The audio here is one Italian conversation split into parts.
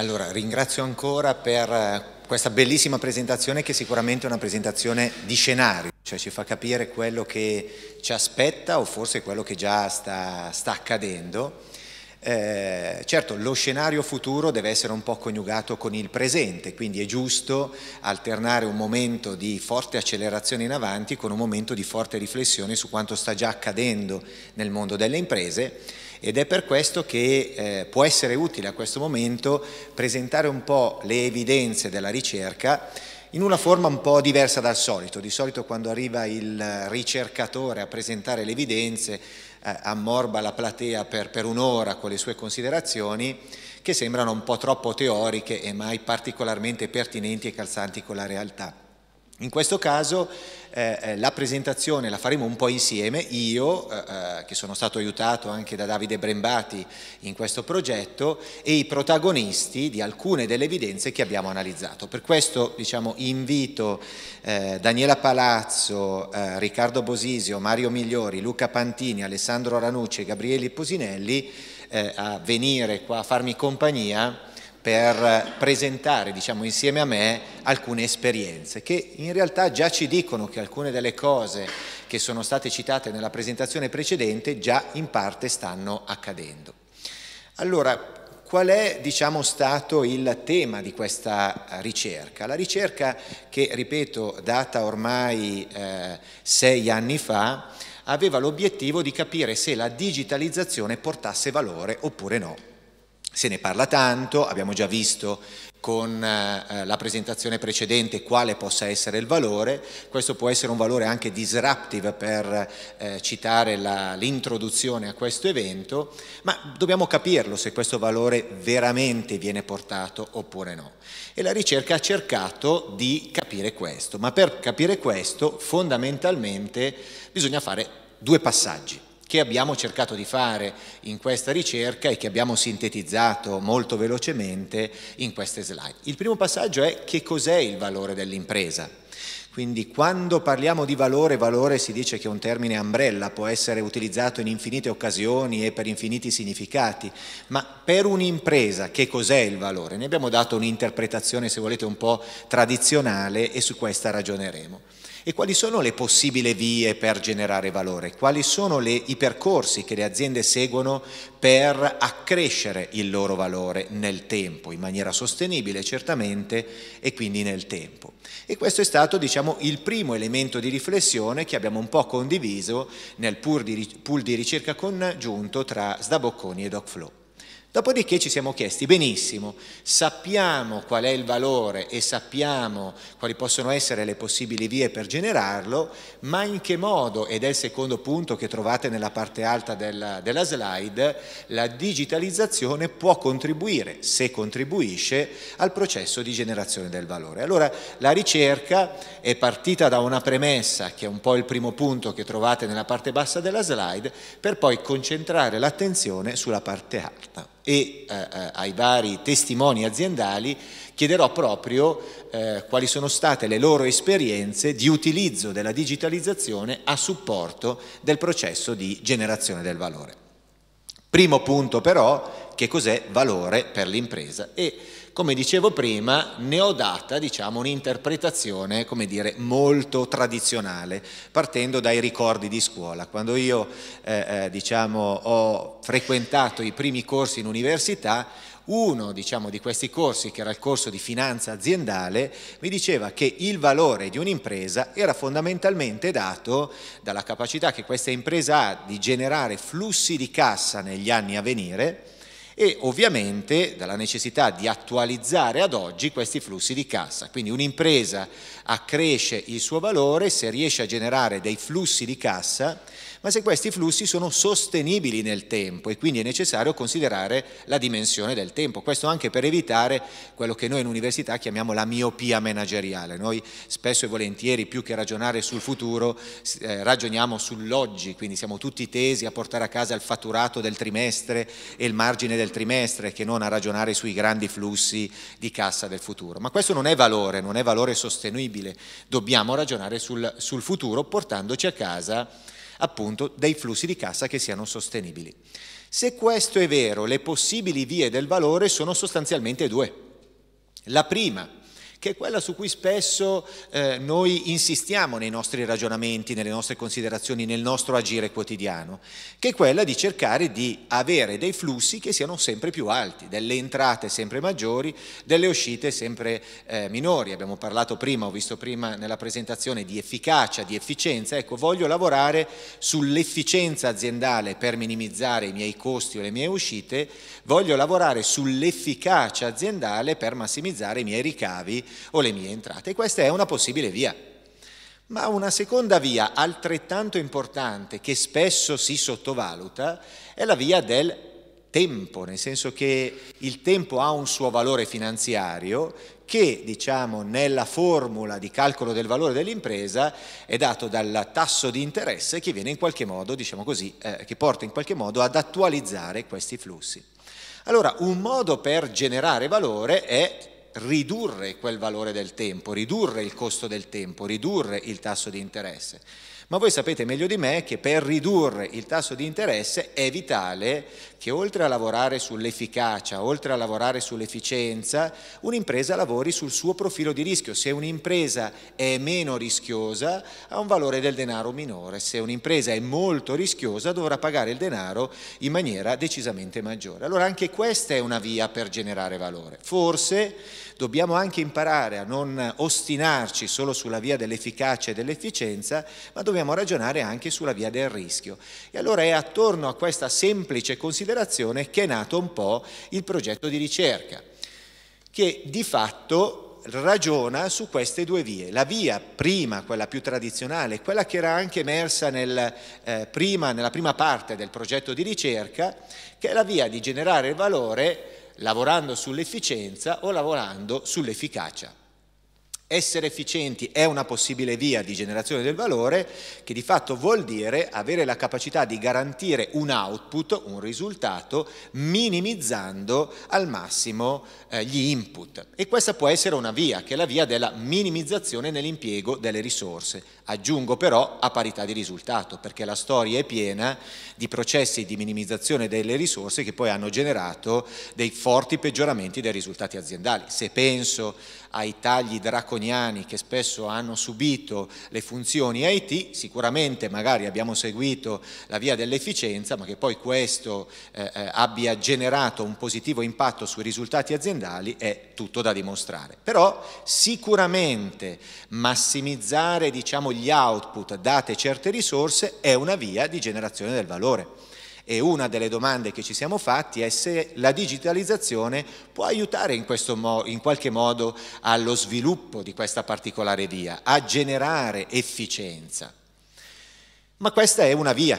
Allora, ringrazio ancora per eh, questa bellissima presentazione che è sicuramente è una presentazione di scenario, cioè ci fa capire quello che ci aspetta o forse quello che già sta, sta accadendo. Eh, certo, lo scenario futuro deve essere un po' coniugato con il presente, quindi è giusto alternare un momento di forte accelerazione in avanti con un momento di forte riflessione su quanto sta già accadendo nel mondo delle imprese ed è per questo che eh, può essere utile a questo momento presentare un po' le evidenze della ricerca in una forma un po' diversa dal solito. Di solito quando arriva il ricercatore a presentare le evidenze eh, ammorba la platea per, per un'ora con le sue considerazioni che sembrano un po' troppo teoriche e mai particolarmente pertinenti e calzanti con la realtà. In questo caso eh, eh, la presentazione la faremo un po' insieme, io eh, eh, che sono stato aiutato anche da Davide Brembati in questo progetto e i protagonisti di alcune delle evidenze che abbiamo analizzato. Per questo diciamo, invito eh, Daniela Palazzo, eh, Riccardo Bosisio, Mario Migliori, Luca Pantini, Alessandro Ranucci e Gabriele Posinelli a venire qua a farmi compagnia per presentare diciamo, insieme a me alcune esperienze che in realtà già ci dicono che alcune delle cose che sono state citate nella presentazione precedente già in parte stanno accadendo. Allora, qual è diciamo, stato il tema di questa ricerca? La ricerca che, ripeto, data ormai eh, sei anni fa, aveva l'obiettivo di capire se la digitalizzazione portasse valore oppure no se ne parla tanto, abbiamo già visto con eh, eh, la presentazione precedente quale possa essere il valore, questo può essere un valore anche disruptive per eh, citare l'introduzione a questo evento, ma dobbiamo capirlo se questo valore veramente viene portato oppure no. E la ricerca ha cercato di capire questo, ma per capire questo fondamentalmente bisogna fare due passaggi che abbiamo cercato di fare in questa ricerca e che abbiamo sintetizzato molto velocemente in queste slide. Il primo passaggio è che cos'è il valore dell'impresa. Quindi quando parliamo di valore, valore si dice che è un termine ombrella, può essere utilizzato in infinite occasioni e per infiniti significati, ma per un'impresa che cos'è il valore? Ne abbiamo dato un'interpretazione, se volete, un po' tradizionale e su questa ragioneremo e quali sono le possibili vie per generare valore, quali sono le, i percorsi che le aziende seguono per accrescere il loro valore nel tempo, in maniera sostenibile certamente e quindi nel tempo. E questo è stato diciamo, il primo elemento di riflessione che abbiamo un po' condiviso nel pool di, pool di ricerca congiunto tra Sdabocconi e DocFlow. Dopodiché ci siamo chiesti, benissimo, sappiamo qual è il valore e sappiamo quali possono essere le possibili vie per generarlo, ma in che modo, ed è il secondo punto che trovate nella parte alta della, della slide, la digitalizzazione può contribuire, se contribuisce, al processo di generazione del valore. Allora la ricerca è partita da una premessa, che è un po' il primo punto che trovate nella parte bassa della slide, per poi concentrare l'attenzione sulla parte alta e eh, eh, ai vari testimoni aziendali chiederò proprio eh, quali sono state le loro esperienze di utilizzo della digitalizzazione a supporto del processo di generazione del valore. Primo punto però, che cos'è valore per l'impresa? E come dicevo prima, ne ho data diciamo, un'interpretazione dire, molto tradizionale, partendo dai ricordi di scuola. Quando io eh, eh, diciamo, ho frequentato i primi corsi in università, uno diciamo, di questi corsi, che era il corso di finanza aziendale, mi diceva che il valore di un'impresa era fondamentalmente dato dalla capacità che questa impresa ha di generare flussi di cassa negli anni a venire, e ovviamente dalla necessità di attualizzare ad oggi questi flussi di cassa. Quindi un'impresa accresce il suo valore se riesce a generare dei flussi di cassa ma se questi flussi sono sostenibili nel tempo e quindi è necessario considerare la dimensione del tempo. Questo anche per evitare quello che noi in università chiamiamo la miopia manageriale. Noi spesso e volentieri più che ragionare sul futuro eh, ragioniamo sull'oggi, quindi siamo tutti tesi a portare a casa il fatturato del trimestre e il margine del trimestre che non a ragionare sui grandi flussi di cassa del futuro. Ma questo non è valore, non è valore sostenibile. Dobbiamo ragionare sul, sul futuro portandoci a casa appunto dei flussi di cassa che siano sostenibili. Se questo è vero, le possibili vie del valore sono sostanzialmente due. La prima che è quella su cui spesso eh, noi insistiamo nei nostri ragionamenti, nelle nostre considerazioni, nel nostro agire quotidiano, che è quella di cercare di avere dei flussi che siano sempre più alti, delle entrate sempre maggiori, delle uscite sempre eh, minori. Abbiamo parlato prima, ho visto prima nella presentazione di efficacia, di efficienza, ecco voglio lavorare sull'efficienza aziendale per minimizzare i miei costi o le mie uscite, voglio lavorare sull'efficacia aziendale per massimizzare i miei ricavi o le mie entrate. questa è una possibile via. Ma una seconda via altrettanto importante che spesso si sottovaluta è la via del tempo, nel senso che il tempo ha un suo valore finanziario che diciamo, nella formula di calcolo del valore dell'impresa è dato dal tasso di interesse che, viene in qualche modo, diciamo così, eh, che porta in qualche modo ad attualizzare questi flussi. Allora, un modo per generare valore è ridurre quel valore del tempo, ridurre il costo del tempo, ridurre il tasso di interesse. Ma voi sapete meglio di me che per ridurre il tasso di interesse è vitale che oltre a lavorare sull'efficacia, oltre a lavorare sull'efficienza, un'impresa lavori sul suo profilo di rischio. Se un'impresa è meno rischiosa ha un valore del denaro minore, se un'impresa è molto rischiosa dovrà pagare il denaro in maniera decisamente maggiore. Allora anche questa è una via per generare valore. Forse dobbiamo anche imparare a non ostinarci solo sulla via dell'efficacia e dell'efficienza, ma dobbiamo ragionare anche sulla via del rischio. E allora è attorno a questa semplice considerazione che è nato un po' il progetto di ricerca, che di fatto ragiona su queste due vie. La via prima, quella più tradizionale, quella che era anche emersa nel, eh, prima, nella prima parte del progetto di ricerca, che è la via di generare valore lavorando sull'efficienza o lavorando sull'efficacia. Essere efficienti è una possibile via di generazione del valore che di fatto vuol dire avere la capacità di garantire un output, un risultato, minimizzando al massimo eh, gli input. E questa può essere una via, che è la via della minimizzazione nell'impiego delle risorse. Aggiungo però a parità di risultato, perché la storia è piena di processi di minimizzazione delle risorse che poi hanno generato dei forti peggioramenti dei risultati aziendali. Se penso ai tagli draconiani che spesso hanno subito le funzioni IT, sicuramente magari abbiamo seguito la via dell'efficienza, ma che poi questo eh, eh, abbia generato un positivo impatto sui risultati aziendali è tutto da dimostrare. Però sicuramente massimizzare diciamo, gli output date certe risorse è una via di generazione del valore e una delle domande che ci siamo fatti è se la digitalizzazione può aiutare in, mo- in qualche modo allo sviluppo di questa particolare via, a generare efficienza. Ma questa è una via,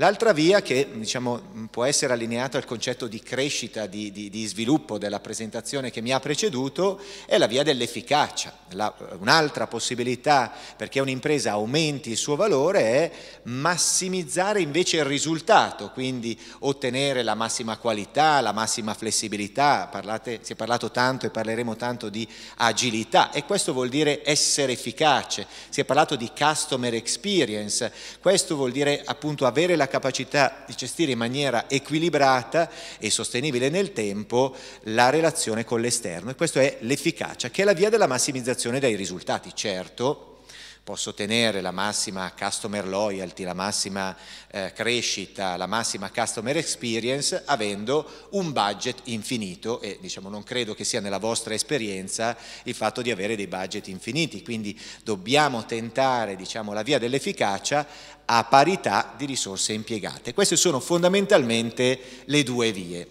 L'altra via che diciamo, mm, può essere allineata al concetto di crescita, di, di, di, sviluppo della presentazione che mi ha preceduto è la via dell'efficacia. Eh, un'altra possibilità perché un'impresa aumenti il suo valore è massimizzare invece il risultato, quindi ottenere la massima qualità, la massima flessibilità, Parlate, si è parlato tanto e parleremo tanto di agilità e questo vuol dire essere efficace, si è parlato di customer experience, questo vuol dire appunto avere la capacità di gestire in maniera equilibrata e sostenibile nel tempo la relazione con l'esterno e questo è l'efficacia, che è la via della massimizzazione dei risultati, certo posso ottenere la massima customer loyalty, la massima eh, crescita, la massima customer experience avendo un budget infinito e diciamo, non credo che sia nella vostra esperienza il fatto di avere dei budget infiniti, quindi dobbiamo tentare diciamo, la via dell'efficacia a parità di risorse impiegate. Queste sono fondamentalmente le due vie.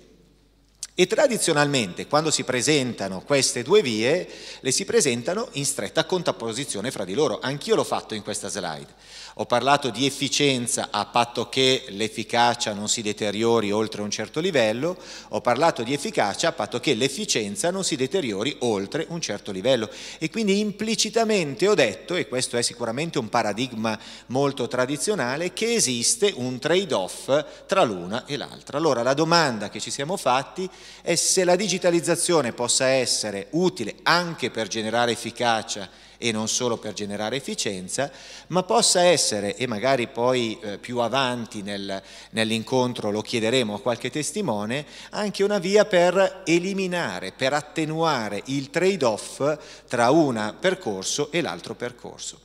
E tradizionalmente, quando si presentano queste due vie, le si presentano in stretta contrapposizione fra di loro. Anch'io l'ho fatto in questa slide. Ho parlato di efficienza a patto che l'efficacia non si deteriori oltre un certo livello, ho parlato di efficacia a patto che l'efficienza non si deteriori oltre un certo livello. E quindi implicitamente ho detto, e questo è sicuramente un paradigma molto tradizionale, che esiste un trade-off tra l'una e l'altra. Allora la domanda che ci siamo fatti e se la digitalizzazione possa essere utile anche per generare efficacia e non solo per generare efficienza, ma possa essere, e magari poi eh, più avanti nel, nell'incontro lo chiederemo a qualche testimone, anche una via per eliminare, per attenuare il trade-off tra un percorso e l'altro percorso.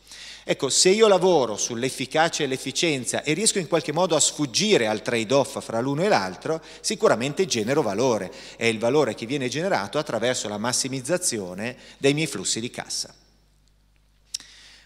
Ecco, se io lavoro sull'efficacia e l'efficienza e riesco in qualche modo a sfuggire al trade-off fra l'uno e l'altro, sicuramente genero valore. È il valore che viene generato attraverso la massimizzazione dei miei flussi di cassa.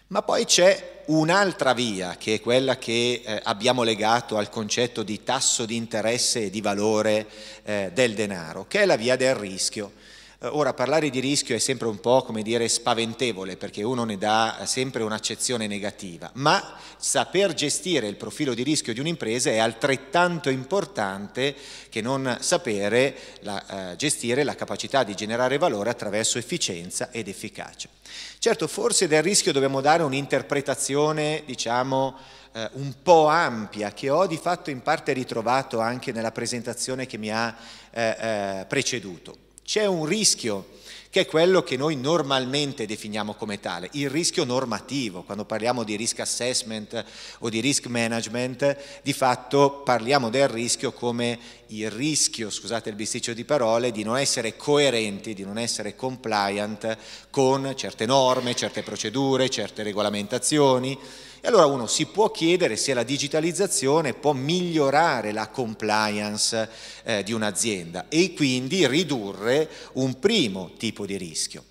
Ma poi c'è un'altra via, che è quella che eh, abbiamo legato al concetto di tasso di interesse e di valore eh, del denaro, che è la via del rischio. Eh, ora, parlare di rischio è sempre un po' come dire spaventevole, perché uno ne dà eh, sempre un'accezione negativa, ma saper gestire il profilo di rischio di un'impresa è altrettanto importante che non sapere la, eh, gestire la capacità di generare valore attraverso efficienza ed efficacia. Certo, forse del rischio dobbiamo dare un'interpretazione, diciamo, eh, un po' ampia, che ho di fatto in parte ritrovato anche nella presentazione che mi ha eh, eh preceduto c'è un rischio che è quello che noi normalmente definiamo come tale, il rischio normativo. Quando parliamo di risk assessment o di risk management, di fatto parliamo del rischio come il rischio, scusate il bisticcio di parole, di non essere coerenti, di non essere compliant con certe norme, certe procedure, certe regolamentazioni e allora uno si può chiedere se la digitalizzazione può migliorare la compliance eh, di un'azienda e quindi ridurre un primo tipo di rischio.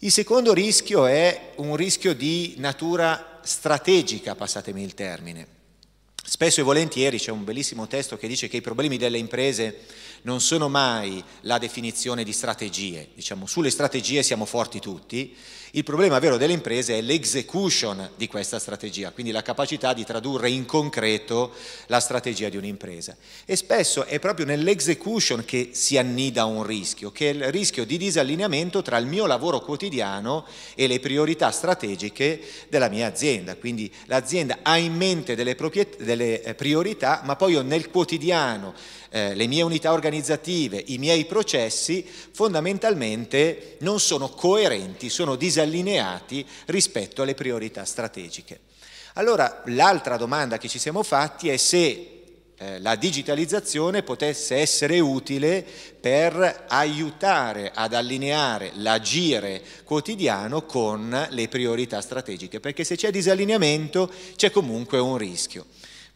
Il secondo rischio è un rischio di natura strategica, passatemi il termine. Spesso e volentieri c'è un bellissimo testo che dice che i problemi delle imprese non sono mai la definizione di strategie, diciamo sulle strategie siamo forti tutti, il problema vero delle imprese è l'execution di questa strategia, quindi la capacità di tradurre in concreto la strategia di un'impresa. E spesso è proprio nell'execution che si annida un rischio, che è il rischio di disallineamento tra il mio lavoro quotidiano e le priorità strategiche della mia azienda. Quindi l'azienda ha in mente delle, delle eh, priorità, ma poi io nel quotidiano eh, le mie unità organizzative, i miei processi, fondamentalmente non sono coerenti, sono disallineati rispetto alle priorità strategiche. Allora l'altra domanda che ci siamo fatti è se eh, la digitalizzazione potesse essere utile per aiutare ad allineare l'agire quotidiano con le priorità strategiche, perché se c'è disallineamento c'è comunque un rischio.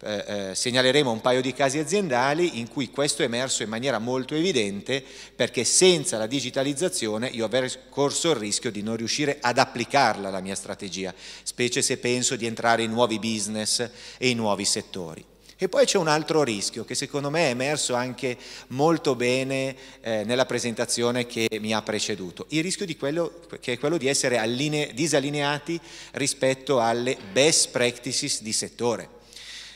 Eh, eh, segnaleremo un paio di casi aziendali in cui questo è emerso in maniera molto evidente perché senza la digitalizzazione io avrei corso il rischio di non riuscire ad applicarla alla mia strategia, specie se penso di entrare in nuovi business e in nuovi settori. E poi c'è un altro rischio che secondo me è emerso anche molto bene eh, nella presentazione che mi ha preceduto, il rischio quello, che è quello di essere alline, disallineati rispetto alle best practices di settore.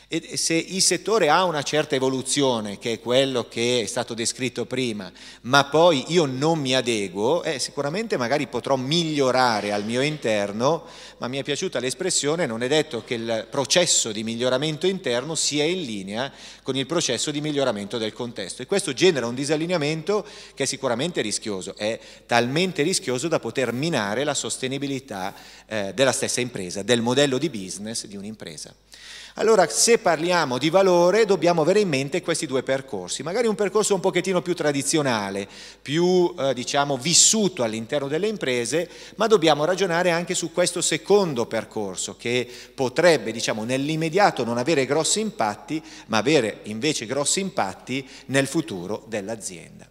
E se il settore ha una certa evoluzione, che è quello che è stato descritto prima, ma poi io non mi adeguo, eh, sicuramente magari potrò migliorare al mio interno, ma mi è piaciuta l'espressione, non è detto che il processo di miglioramento interno sia in linea con il processo di miglioramento del contesto. E questo genera un disallineamento che è sicuramente rischioso, è talmente rischioso da poter minare la sostenibilità eh, della stessa impresa, del modello di business di un'impresa. Allora se parliamo di valore dobbiamo avere in mente questi due percorsi, magari un percorso un pochettino più tradizionale, più eh, diciamo, vissuto all'interno delle imprese, ma dobbiamo ragionare anche su questo secondo percorso che potrebbe diciamo, nell'immediato non avere grossi impatti, ma avere invece grossi impatti nel futuro dell'azienda.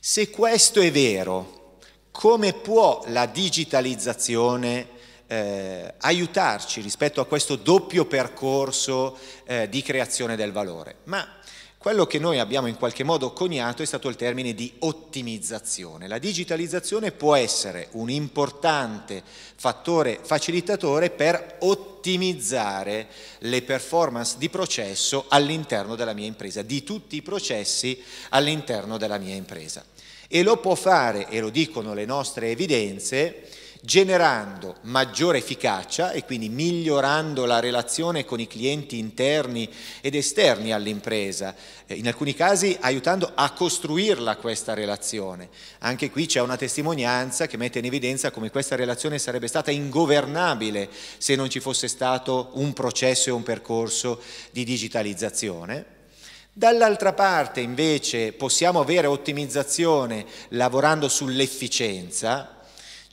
Se questo è vero, come può la digitalizzazione eh, aiutarci rispetto a questo doppio percorso eh, di creazione del valore. Ma quello che noi abbiamo in qualche modo coniato è stato il termine di ottimizzazione. La digitalizzazione può essere un importante fattore facilitatore per ottimizzare le performance di processo all'interno della mia impresa, di tutti i processi all'interno della mia impresa. E lo può fare, e lo dicono le nostre evidenze, generando maggiore efficacia e quindi migliorando la relazione con i clienti interni ed esterni all'impresa, eh, in alcuni casi aiutando a costruirla questa relazione. Anche qui c'è una testimonianza che mette in evidenza come questa relazione sarebbe stata ingovernabile se non ci fosse stato un processo e un percorso di digitalizzazione. Dall'altra parte invece possiamo avere ottimizzazione lavorando sull'efficienza,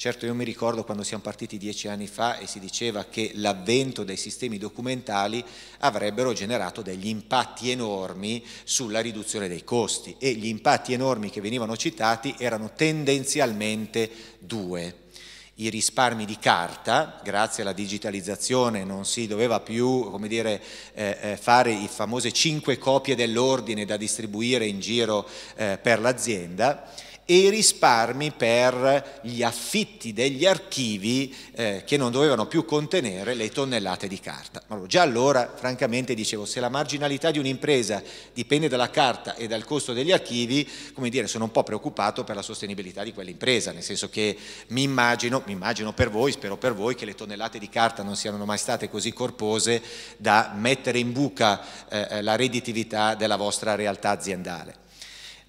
Certo io mi ricordo quando siamo partiti dieci anni fa e si diceva che l'avvento dei sistemi documentali avrebbero generato degli impatti enormi sulla riduzione dei costi e gli impatti enormi che venivano citati erano tendenzialmente due i risparmi di carta, grazie alla digitalizzazione non si doveva più dire, eh, eh, fare i famose cinque copie dell'ordine da distribuire in giro eh, per l'azienda, e i risparmi per gli affitti degli archivi eh, che non dovevano più contenere le tonnellate di carta. Allora, già allora, francamente, dicevo, se la marginalità di un'impresa dipende dalla carta e dal costo degli archivi, come dire, sono un po' preoccupato per la sostenibilità di quell'impresa, nel senso che mi immagino, mi immagino per voi, spero per voi, che le tonnellate di carta non siano mai state così corpose da mettere in buca eh, eh la redditività della vostra realtà aziendale.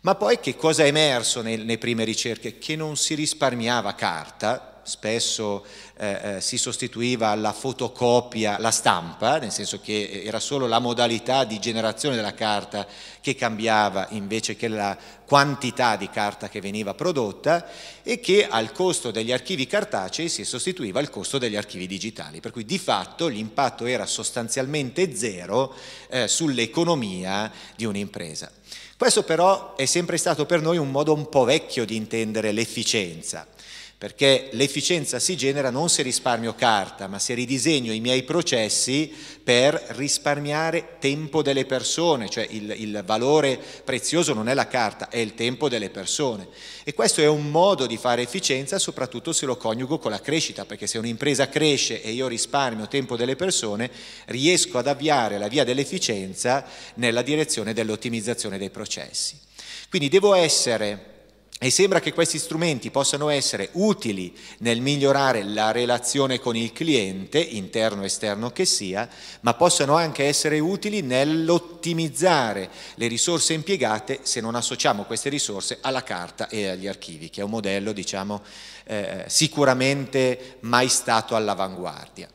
Ma poi che cosa è emerso nelle prime ricerche? Che non si risparmiava carta, spesso eh, eh, si sostituiva la fotocopia, la stampa, nel senso che era solo la modalità di generazione della carta che cambiava invece che la quantità di carta che veniva prodotta e che al costo degli archivi cartacei si sostituiva il costo degli archivi digitali, per cui di fatto l'impatto era sostanzialmente zero eh, sull'economia di un'impresa. Questo però è sempre stato per noi un modo un po' vecchio di intendere l'efficienza perché l'efficienza si genera non se risparmio carta, ma se ridisegno i miei processi per risparmiare tempo delle persone, cioè il, il, valore prezioso non è la carta, è il tempo delle persone. E questo è un modo di fare efficienza, soprattutto se lo coniugo con la crescita, perché se un'impresa cresce e io risparmio tempo delle persone, riesco ad avviare la via dell'efficienza nella direzione dell'ottimizzazione dei processi. Quindi devo essere e sembra che questi strumenti possano essere utili nel migliorare la relazione con il cliente, interno o esterno che sia, ma possano anche essere utili nell'ottimizzare le risorse impiegate se non associamo queste risorse alla carta e agli archivi, che è un modello diciamo, eh, sicuramente mai stato all'avanguardia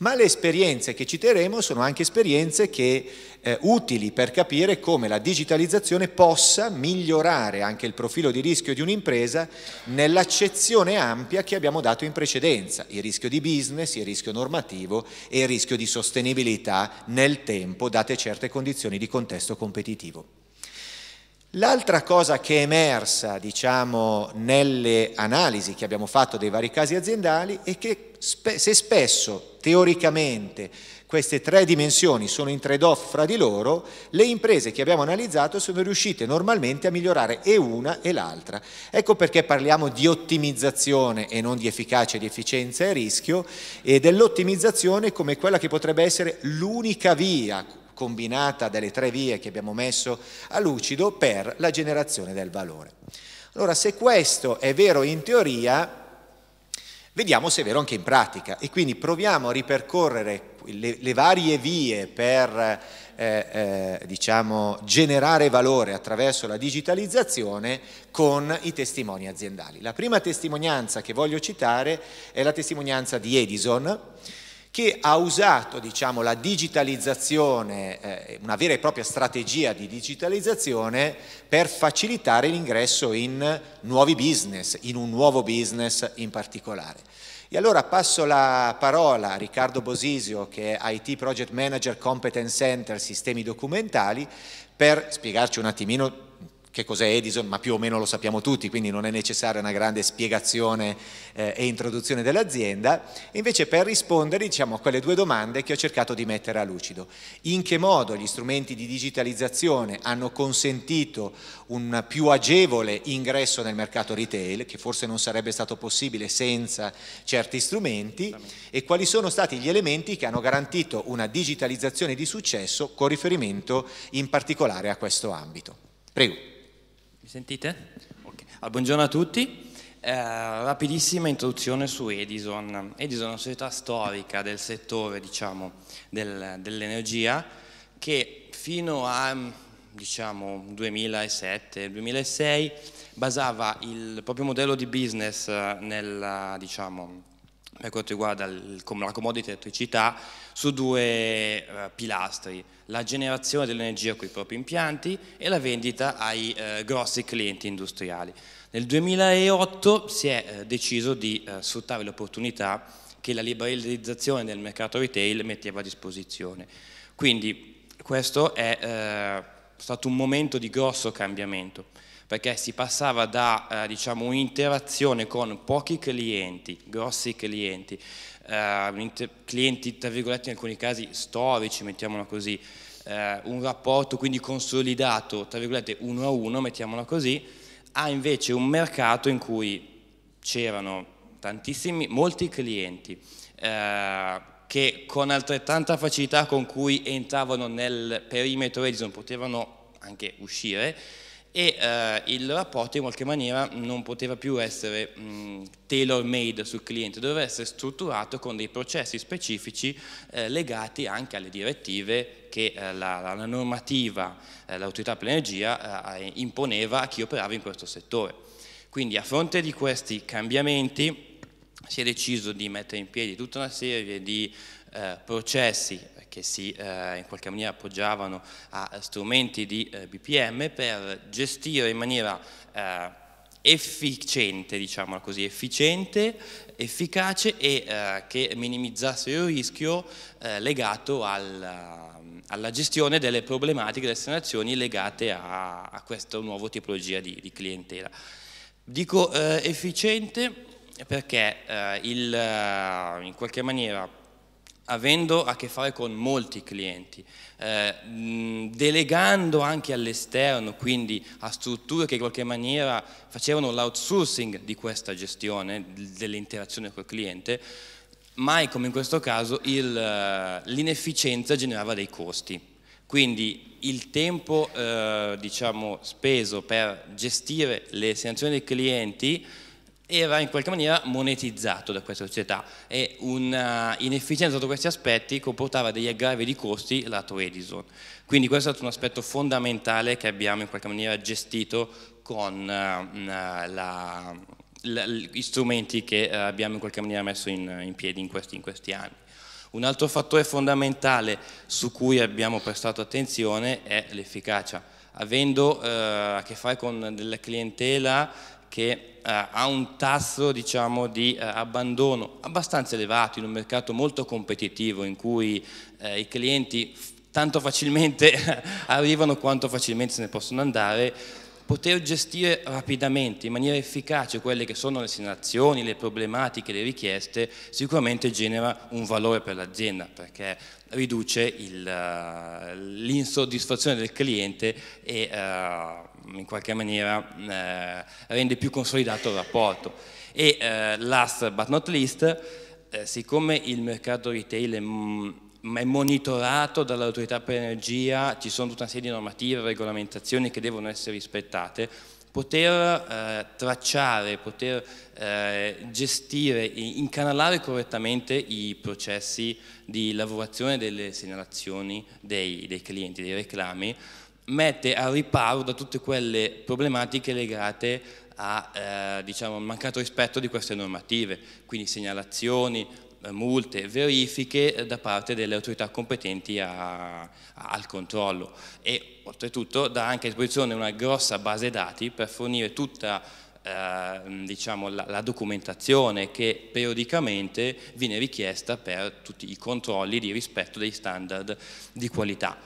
ma le esperienze che citeremo sono anche esperienze che, eh, utili per capire come la digitalizzazione possa migliorare anche il profilo di rischio di un'impresa nell'accezione ampia che abbiamo dato in precedenza, il rischio di business, il rischio normativo e il rischio di sostenibilità nel tempo date certe condizioni di contesto competitivo. L'altra cosa che è emersa, diciamo, nelle analisi che abbiamo fatto dei vari casi aziendali è che se spesso, teoricamente, queste tre dimensioni sono in trade-off fra di loro, le imprese che abbiamo analizzato sono riuscite normalmente a migliorare e una e l'altra. Ecco perché parliamo di ottimizzazione e non di efficacia, di efficienza e rischio, e dell'ottimizzazione come quella che potrebbe essere l'unica via combinata delle tre vie che abbiamo messo a lucido per la generazione del valore. Allora, se questo è vero in teoria, vediamo se è vero anche in pratica e quindi proviamo a ripercorrere le, le varie vie per eh, eh, diciamo, generare valore attraverso la digitalizzazione con i testimoni aziendali. La prima testimonianza che voglio citare è la testimonianza di Edison che ha usato diciamo, la digitalizzazione, eh, una vera e propria strategia di digitalizzazione per facilitare l'ingresso in nuovi business, in un nuovo business in particolare. E allora passo la parola a Riccardo Bosisio che è IT Project Manager Competence Center Sistemi Documentali per spiegarci un attimino che cos'è Edison, ma più o meno lo sappiamo tutti, quindi non è necessaria una grande spiegazione eh, e introduzione dell'azienda, invece per rispondere diciamo, a quelle due domande che ho cercato di mettere a lucido. In che modo gli strumenti di digitalizzazione hanno consentito un più agevole ingresso nel mercato retail, che forse non sarebbe stato possibile senza certi strumenti, e quali sono stati gli elementi che hanno garantito una digitalizzazione di successo con riferimento in particolare a questo ambito. Prego sentite? Okay. Allora, ah, buongiorno a tutti. Eh, rapidissima introduzione su Edison. Edison è una società storica del settore diciamo, del, dell'energia che fino a diciamo, 2007-2006 basava il proprio modello di business nella, diciamo, per quanto riguarda il, la commodity elettricità su due uh, pilastri, la generazione dell'energia con i propri impianti e la vendita ai uh, grossi clienti industriali. Nel 2008 si è uh, deciso di sfruttare l'opportunità che la liberalizzazione del mercato retail metteva a disposizione. Quindi questo è stato un momento di grosso cambiamento perché si passava da eh, diciamo, un'interazione con pochi clienti, grossi clienti, eh, clienti tra virgolette in alcuni casi storici, mettiamola così, eh, un rapporto quindi consolidato, tra virgolette uno a uno, mettiamola così, a invece un mercato in cui c'erano tantissimi, molti clienti eh, che con altrettanta facilità con cui entravano nel perimetro Edison potevano anche uscire, e eh, il rapporto in qualche maniera non poteva più essere mh, tailor made sul cliente, doveva essere strutturato con dei processi specifici eh, legati anche alle direttive che eh, la, la, normativa, eh, l'autorità per l'energia eh, eh, imponeva a chi operava in questo settore. Quindi a fronte di questi cambiamenti si è deciso di mettere in piedi tutta una serie di processi che si eh, in qualche maniera appoggiavano a strumenti di eh, BPM per gestire in maniera eh, efficiente, diciamola così, efficiente, efficace e eh, che minimizzasse il rischio eh, legato alla, eh, alla, gestione delle problematiche delle destinazioni legate a, a, questa nuova tipologia di, di clientela. Dico eh, efficiente perché eh, il, eh, in qualche maniera avendo a che fare con molti clienti, eh, delegando anche all'esterno, quindi a strutture che in qualche maniera facevano l'outsourcing di questa gestione, dell'interazione col cliente, mai come in questo caso il, eh, l'inefficienza generava dei costi. Quindi il tempo eh, diciamo, speso per gestire le segnalazioni dei clienti era in qualche maniera monetizzato da questa società e un'inefficienza eh, sotto questi aspetti comportava degli aggravi di costi lato Edison. Quindi questo è stato un aspetto fondamentale che abbiamo in qualche maniera gestito con uh, la, la, gli strumenti che uh, abbiamo in qualche maniera messo in, in piedi in questi, in questi anni. Un altro fattore fondamentale su cui abbiamo prestato attenzione è l'efficacia avendo eh, a che fare con della clientela che eh, ha un tasso diciamo, di eh, abbandono abbastanza elevato in un mercato molto competitivo in cui eh, i clienti tanto facilmente arrivano quanto facilmente se ne possono andare poter gestire rapidamente, in maniera efficace, quelle che sono le segnalazioni, le problematiche, le richieste, sicuramente genera un valore per l'azienda perché riduce eh, l'insoddisfazione del cliente e uh, in qualche maniera uh, rende più consolidato il rapporto. E uh, last but not least, siccome il mercato retail è mm, è monitorato dall'autorità per energia, ci sono tutta una serie di normative, e regolamentazioni che devono essere rispettate, poter eh, tracciare, poter eh, gestire incanalare correttamente i processi di lavorazione delle segnalazioni dei, dei clienti, dei reclami, mette a riparo da tutte quelle problematiche legate a eh, diciamo, mancato rispetto di queste normative, quindi segnalazioni, eh, multe, verifiche eh, da parte delle autorità competenti a, a, al controllo e oltretutto dà anche a disposizione una grossa base dati per fornire tutta eh, diciamo, la, la, documentazione che periodicamente viene richiesta per tutti i controlli di rispetto dei standard di qualità.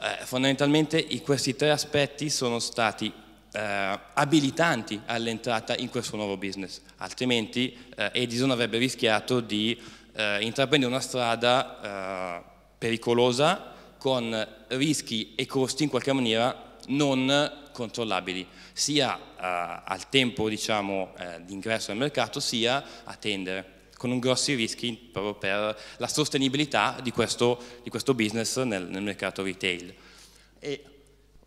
Eh, fondamentalmente questi tre aspetti sono stati eh, abilitanti all'entrata in questo nuovo business, altrimenti eh, Edison avrebbe rischiato di eh, intraprende una strada eh, pericolosa con rischi e costi in qualche maniera non controllabili, sia eh, al tempo diciamo, eh, di ingresso nel mercato, sia a tendere con grossi rischi proprio per la sostenibilità di questo, di questo business nel, nel, mercato retail. E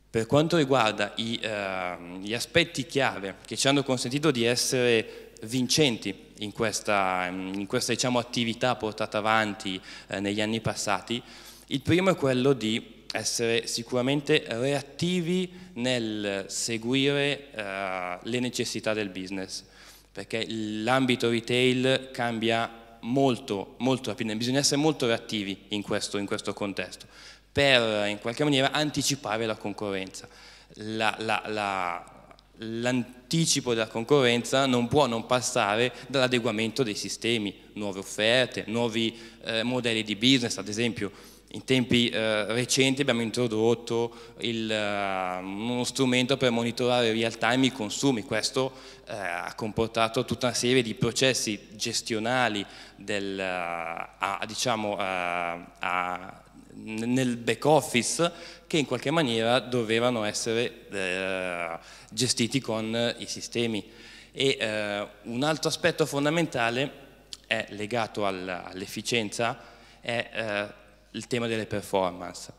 per quanto riguarda i, eh, gli aspetti chiave che ci hanno consentito di essere vincenti in questa, in questa diciamo, attività portata avanti eh, negli anni passati. Il primo è quello di essere sicuramente reattivi nel seguire eh, le necessità del business, perché l'ambito retail cambia molto, molto rapidamente, bisogna essere molto reattivi in questo, in questo contesto, per in qualche maniera anticipare la concorrenza. La, la, la, l'anticipo della concorrenza non può non passare dall'adeguamento dei sistemi, nuove offerte, nuovi eh, modelli di business, ad esempio in tempi eh, recenti abbiamo introdotto il, uh, uno strumento per monitorare real time i consumi, questo eh, ha comportato tutta una serie di processi gestionali del, uh, a, diciamo, uh, a nel back office che in qualche maniera dovevano essere eh, gestiti con eh, i sistemi. E, eh, un altro aspetto fondamentale è legato all'efficienza, è eh, il tema delle performance.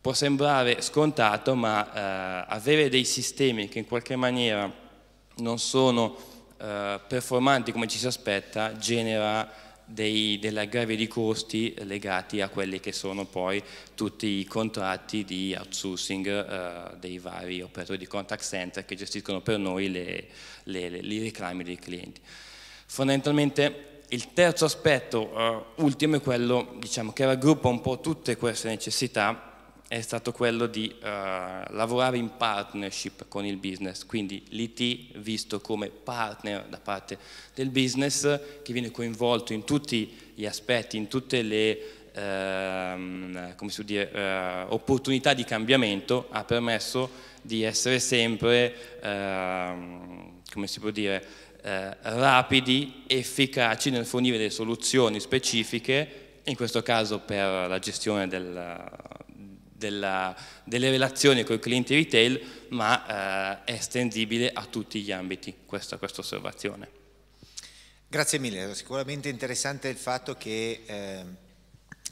Può sembrare scontato, ma eh, avere dei sistemi che in qualche maniera non sono eh, performanti come ci si aspetta genera dei, dell'aggravio di costi legati a quelli che sono poi tutti i contratti di outsourcing eh, dei vari operatori di contact center che gestiscono per noi le, le, le, i reclami dei clienti. Fondamentalmente il terzo aspetto eh, ultimo è quello diciamo, che raggruppa un po' tutte queste necessità è stato quello di uh, lavorare in partnership con il business, quindi l'IT visto come partner da parte del business che viene coinvolto in tutti gli aspetti, in tutte le uh, dire, uh, opportunità di cambiamento, ha permesso di essere sempre, ehm, come si può dire, eh, rapidi, efficaci nel fornire delle soluzioni specifiche, in questo caso per la gestione del della, delle relazioni con i clienti retail, ma eh, è estendibile a tutti gli ambiti questa, questa osservazione. Grazie mille, sicuramente interessante il fatto che eh,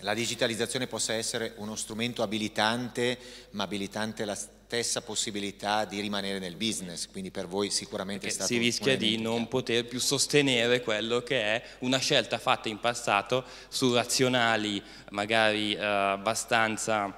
la digitalizzazione possa essere uno strumento abilitante, ma abilitante la stessa possibilità di rimanere nel business, quindi per voi sicuramente Perché è stato... Si rischia di non poter più sostenere quello che è una scelta fatta in passato su razionali magari eh, abbastanza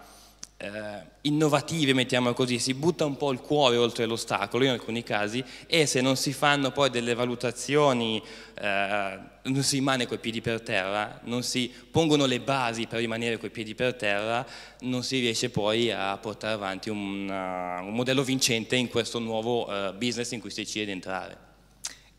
eh, innovative, mettiamo così, si butta un po' il cuore oltre l'ostacolo in alcuni casi e se non si fanno poi delle valutazioni, eh, non si rimane coi piedi per terra, non si pongono le basi per rimanere coi piedi per terra, non si riesce poi a portare avanti un, uh, un modello vincente in questo nuovo uh, business in cui si decide di entrare.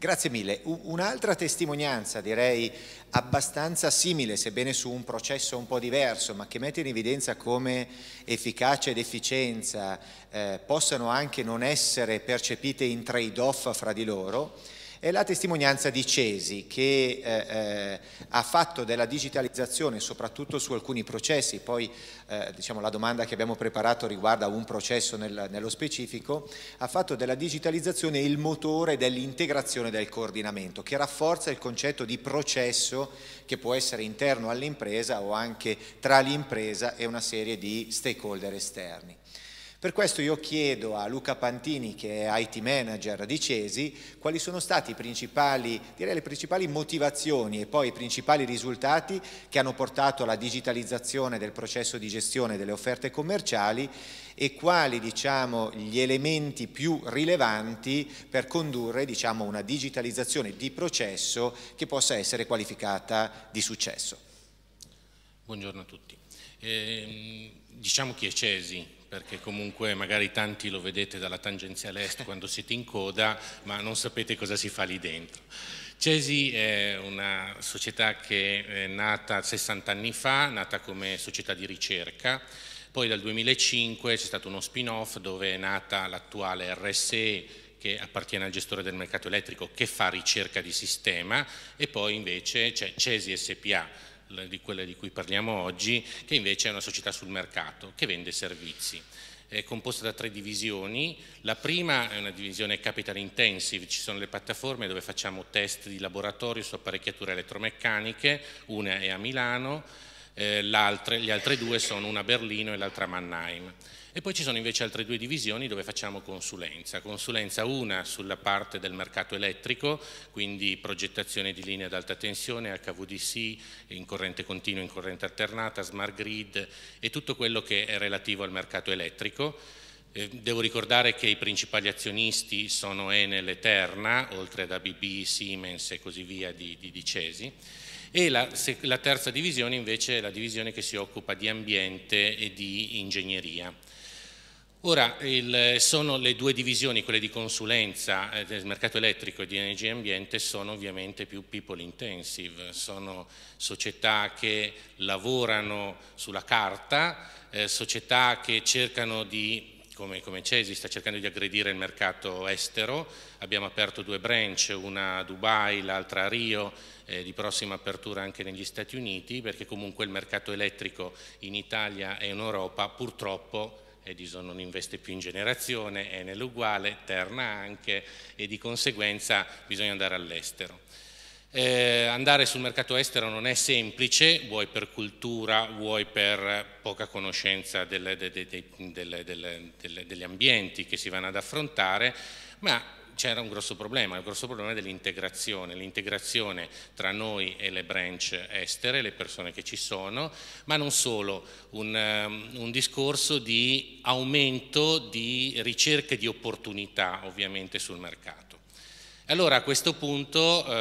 Grazie mille. Un'altra testimonianza, direi abbastanza simile, sebbene su un processo un po' diverso, ma che mette in evidenza come efficacia ed efficienza eh, possano anche non essere percepite in trade-off fra di loro, è la testimonianza di Cesi che eh, eh, ha fatto della digitalizzazione soprattutto su alcuni processi, poi eh, diciamo, la domanda che abbiamo preparato riguarda un processo nel, nello specifico, ha fatto della digitalizzazione il motore dell'integrazione del coordinamento che rafforza il concetto di processo che può essere interno all'impresa o anche tra l'impresa e una serie di stakeholder esterni. Per questo io chiedo a Luca Pantini, che è IT manager di Cesi, quali sono stati principali, le principali motivazioni e poi i principali risultati che hanno portato alla digitalizzazione del processo di gestione delle offerte commerciali e quali diciamo, gli elementi più rilevanti per condurre diciamo, una digitalizzazione di processo che possa essere qualificata di successo. Buongiorno a tutti. Eh, diciamo che Cesi perché comunque magari tanti lo vedete dalla tangenziale est quando siete in coda, ma non sapete cosa si fa lì dentro. Cesi è una società che è nata 60 anni fa, nata come società di ricerca, poi dal 2005 c'è stato uno spin-off dove è nata l'attuale RSE che appartiene al gestore del mercato elettrico che fa ricerca di sistema e poi invece c'è Cesi SPA di quella di cui parliamo oggi, che invece è una società sul mercato che vende servizi. È composta da tre divisioni, la prima è una divisione capital intensive, ci sono le piattaforme dove facciamo test di laboratorio su apparecchiature elettromeccaniche, una è a Milano, eh, le altre due sono una Berlino e l'altra Mannheim. E poi ci sono invece altre due divisioni dove facciamo consulenza. Consulenza una sulla parte del mercato elettrico, quindi progettazione di linee ad alta tensione, HVDC, in corrente continua, in corrente alternata, smart grid e tutto quello che è relativo al mercato elettrico. Eh, devo ricordare che i principali azionisti sono Enel e Terna, oltre ad ABB, Siemens e così via di, di, di Cesi e la, la terza divisione invece è la divisione che si occupa di ambiente e di ingegneria. Ora, il, sono le due divisioni, quelle di consulenza eh, del mercato elettrico e di energia e ambiente, sono ovviamente più people intensive, sono società che lavorano sulla carta, eh, società che cercano di come, come Cesi sta cercando di aggredire il mercato estero, abbiamo aperto due branch, una a Dubai, l'altra a Rio, eh, di prossima apertura anche negli Stati Uniti, perché comunque il mercato elettrico in Italia e in Europa purtroppo Edison non investe più in generazione, è nell'uguale, Terna anche e di conseguenza bisogna andare all'estero. Eh, andare sul mercato estero non è semplice, vuoi per cultura, vuoi per poca conoscenza delle, delle, delle, degli ambienti che si vanno ad affrontare, ma c'era un grosso problema, il grosso problema dell'integrazione, l'integrazione tra noi e le branch estere, le persone che ci sono, ma non solo, un, ehm, un discorso di aumento di ricerche di opportunità ovviamente sul mercato. Allora a questo punto eh,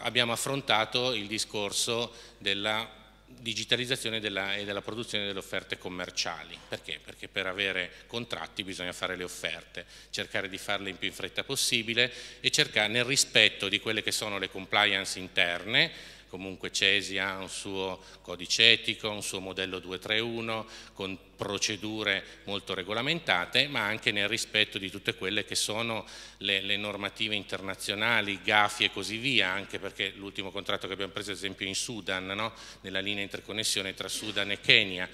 abbiamo affrontato il discorso della digitalizzazione della, e della produzione delle offerte commerciali. Perché? Perché per avere contratti bisogna fare le offerte, cercare di farle in più in fretta possibile e cercare nel rispetto di quelle che sono le compliance interne Comunque Cesi ha un suo codice etico, un suo modello 231 con procedure molto regolamentate, ma anche nel rispetto di tutte quelle che sono le, le normative internazionali, GAFI e così via, anche perché l'ultimo contratto che abbiamo preso ad esempio in Sudan, no? nella linea interconnessione tra Sudan e Kenya,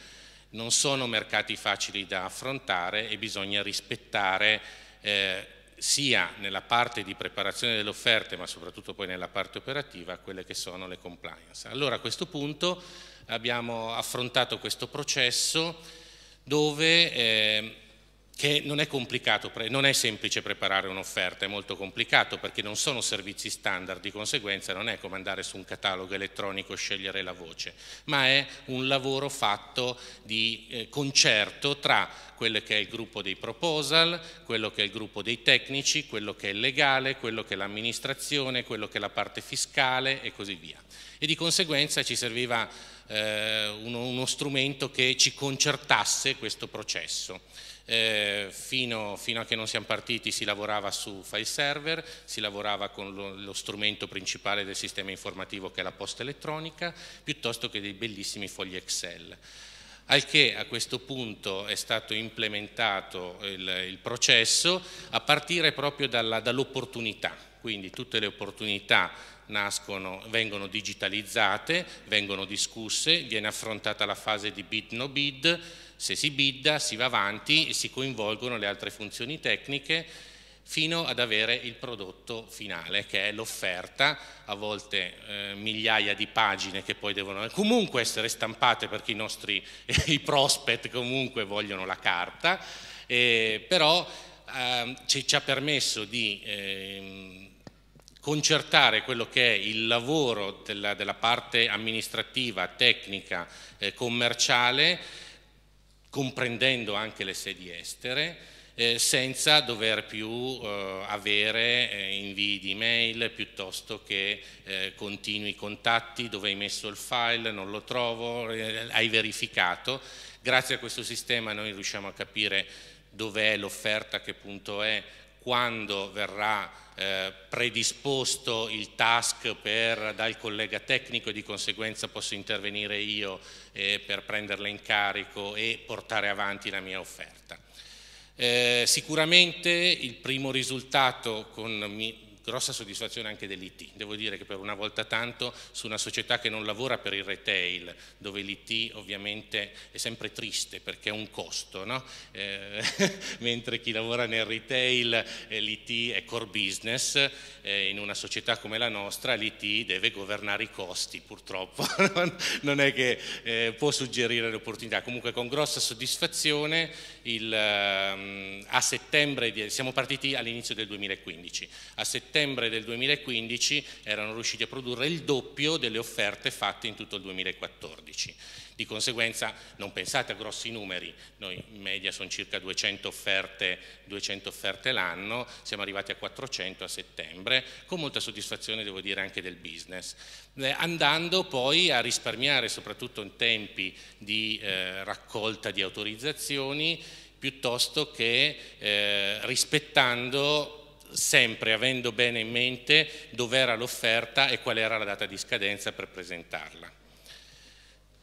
non sono mercati facili da affrontare e bisogna rispettare eh, sia nella parte di preparazione delle offerte ma soprattutto poi nella parte operativa quelle che sono le compliance. Allora a questo punto abbiamo affrontato questo processo dove eh, che non è complicato, non è semplice preparare un'offerta, è molto complicato perché non sono servizi standard, di conseguenza non è come andare su un catalogo elettronico e scegliere la voce, ma è un lavoro fatto di eh, concerto tra quello che è il gruppo dei proposal, quello che è il gruppo dei tecnici, quello che è il legale, quello che è l'amministrazione, quello che è la parte fiscale e così via. E di conseguenza ci serviva eh, uno, uno strumento che ci concertasse questo processo eh, fino, fino, a che non siamo partiti si lavorava su file server, si lavorava con lo, lo strumento principale del sistema informativo che è la posta elettronica, piuttosto che dei bellissimi fogli Excel al che a questo punto è stato implementato il, il processo a partire proprio dall'opportunità, dall quindi tutte le opportunità nascono, vengono digitalizzate, vengono discusse, viene affrontata la fase di bid no bid, se si bidda si va avanti e si coinvolgono le altre funzioni tecniche fino ad avere il prodotto finale che è l'offerta, a volte eh, migliaia di pagine che poi devono comunque essere stampate perché i nostri i prospect comunque vogliono la carta, eh, però eh, ci, ci, ha permesso di ehm, concertare quello che è il lavoro della, della parte amministrativa, tecnica, eh, commerciale, comprendendo anche le sedi estere, eh, senza dover più eh, avere eh, invii di mail piuttosto che eh, continui contatti dove hai messo il file, non lo trovo, eh, hai verificato. Grazie a questo sistema noi riusciamo a capire dov'è l'offerta, che punto è, quando verrà eh, predisposto il task per, dal collega tecnico e di conseguenza posso intervenire io eh, per prenderla in carico e portare avanti la mia offerta. Eh, sicuramente il primo risultato con, mi, grossa soddisfazione anche dell'IT. Devo dire che per una volta tanto su una società che non lavora per il retail, dove l'IT ovviamente è sempre triste perché è un costo, no? eh, mentre chi lavora nel retail eh, l'IT è core business, eh, in una società come la nostra l'IT deve governare i costi purtroppo, non è che eh, può suggerire le opportunità. Comunque con grossa soddisfazione il, ehm, a settembre, siamo partiti all'inizio del 2015, a settembre settembre del 2015 erano riusciti a produrre il doppio delle offerte fatte in tutto il 2014. Di conseguenza non pensate a grossi numeri, noi in media sono circa 200 offerte, offerte l'anno, siamo arrivati a 400 a settembre, con molta soddisfazione devo dire anche del business, eh, andando poi a risparmiare soprattutto in tempi di eh, raccolta di autorizzazioni piuttosto che eh, rispettando sempre avendo bene in mente dove era l'offerta e qual era la data di scadenza per presentarla.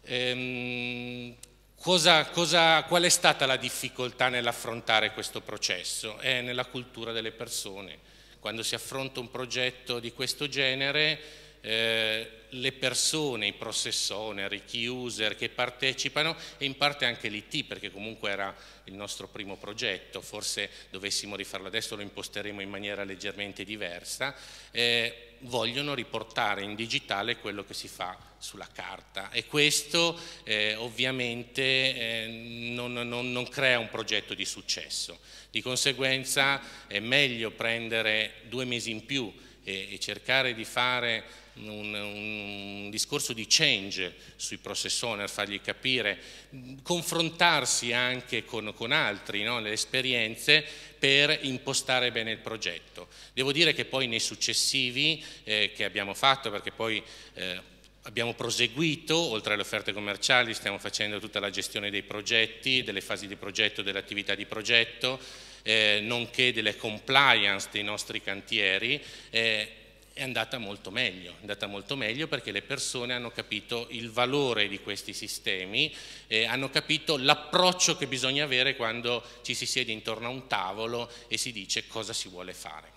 Ehm, cosa, cosa, qual è stata la difficoltà nell'affrontare questo processo? È nella cultura delle persone. Quando si affronta un progetto di questo genere eh, le persone, i process owner, i key user che partecipano e in parte anche l'IT perché comunque era il nostro primo progetto, forse dovessimo rifarlo adesso lo imposteremo in maniera leggermente diversa, eh, vogliono riportare in digitale quello che si fa sulla carta e questo eh, ovviamente eh, non, non, non, crea un progetto di successo, di conseguenza è meglio prendere due mesi in più e, e cercare di fare un, un, discorso di change sui process owner, fargli capire, confrontarsi anche con, con altri, no? le esperienze per impostare bene il progetto. Devo dire che poi nei successivi eh, che abbiamo fatto, perché poi... Eh, Abbiamo proseguito, oltre alle offerte commerciali, stiamo facendo tutta la gestione dei progetti, delle fasi di progetto, delle attività di progetto, eh, nonché delle compliance dei nostri cantieri. Eh, è andata molto meglio, è andata molto meglio perché le persone hanno capito il valore di questi sistemi, eh, hanno capito l'approccio che bisogna avere quando ci si siede intorno a un tavolo e si dice cosa si vuole fare.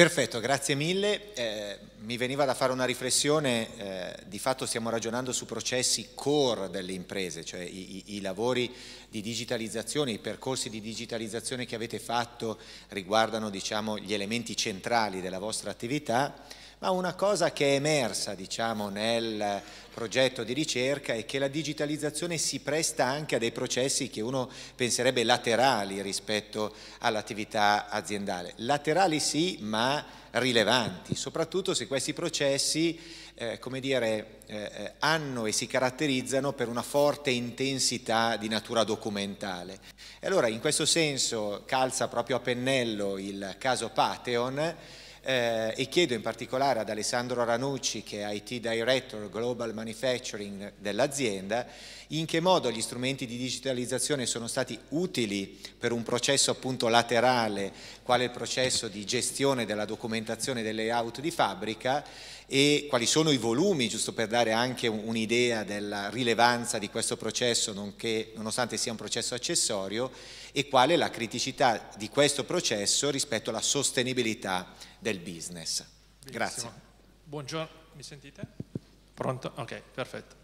Perfetto, grazie mille. Eh, mi veniva da fare una riflessione, eh, di fatto stiamo ragionando su processi core delle imprese, cioè i, i, i, lavori di digitalizzazione, i percorsi di digitalizzazione che avete fatto riguardano diciamo, gli elementi centrali della vostra attività ma una cosa che è emersa diciamo, nel progetto di ricerca è che la digitalizzazione si presta anche a dei processi che uno penserebbe laterali rispetto all'attività aziendale. Laterali sì, ma rilevanti, soprattutto se questi processi eh, come dire, eh, eh hanno e si caratterizzano per una forte intensità di natura documentale. E allora in questo senso calza proprio a pennello il caso Pateon eh, e chiedo in particolare ad Alessandro Ranucci che è IT Director Global Manufacturing dell'azienda in che modo gli strumenti di digitalizzazione sono stati utili per un processo appunto laterale quale il processo di gestione della documentazione del layout di fabbrica e quali sono i volumi giusto per dare anche un'idea della rilevanza di questo processo nonché, nonostante sia un processo accessorio e qual è la criticità di questo processo rispetto alla sostenibilità del business. Benissimo. Grazie. Buongiorno, mi sentite? Pronto? Ok, perfetto.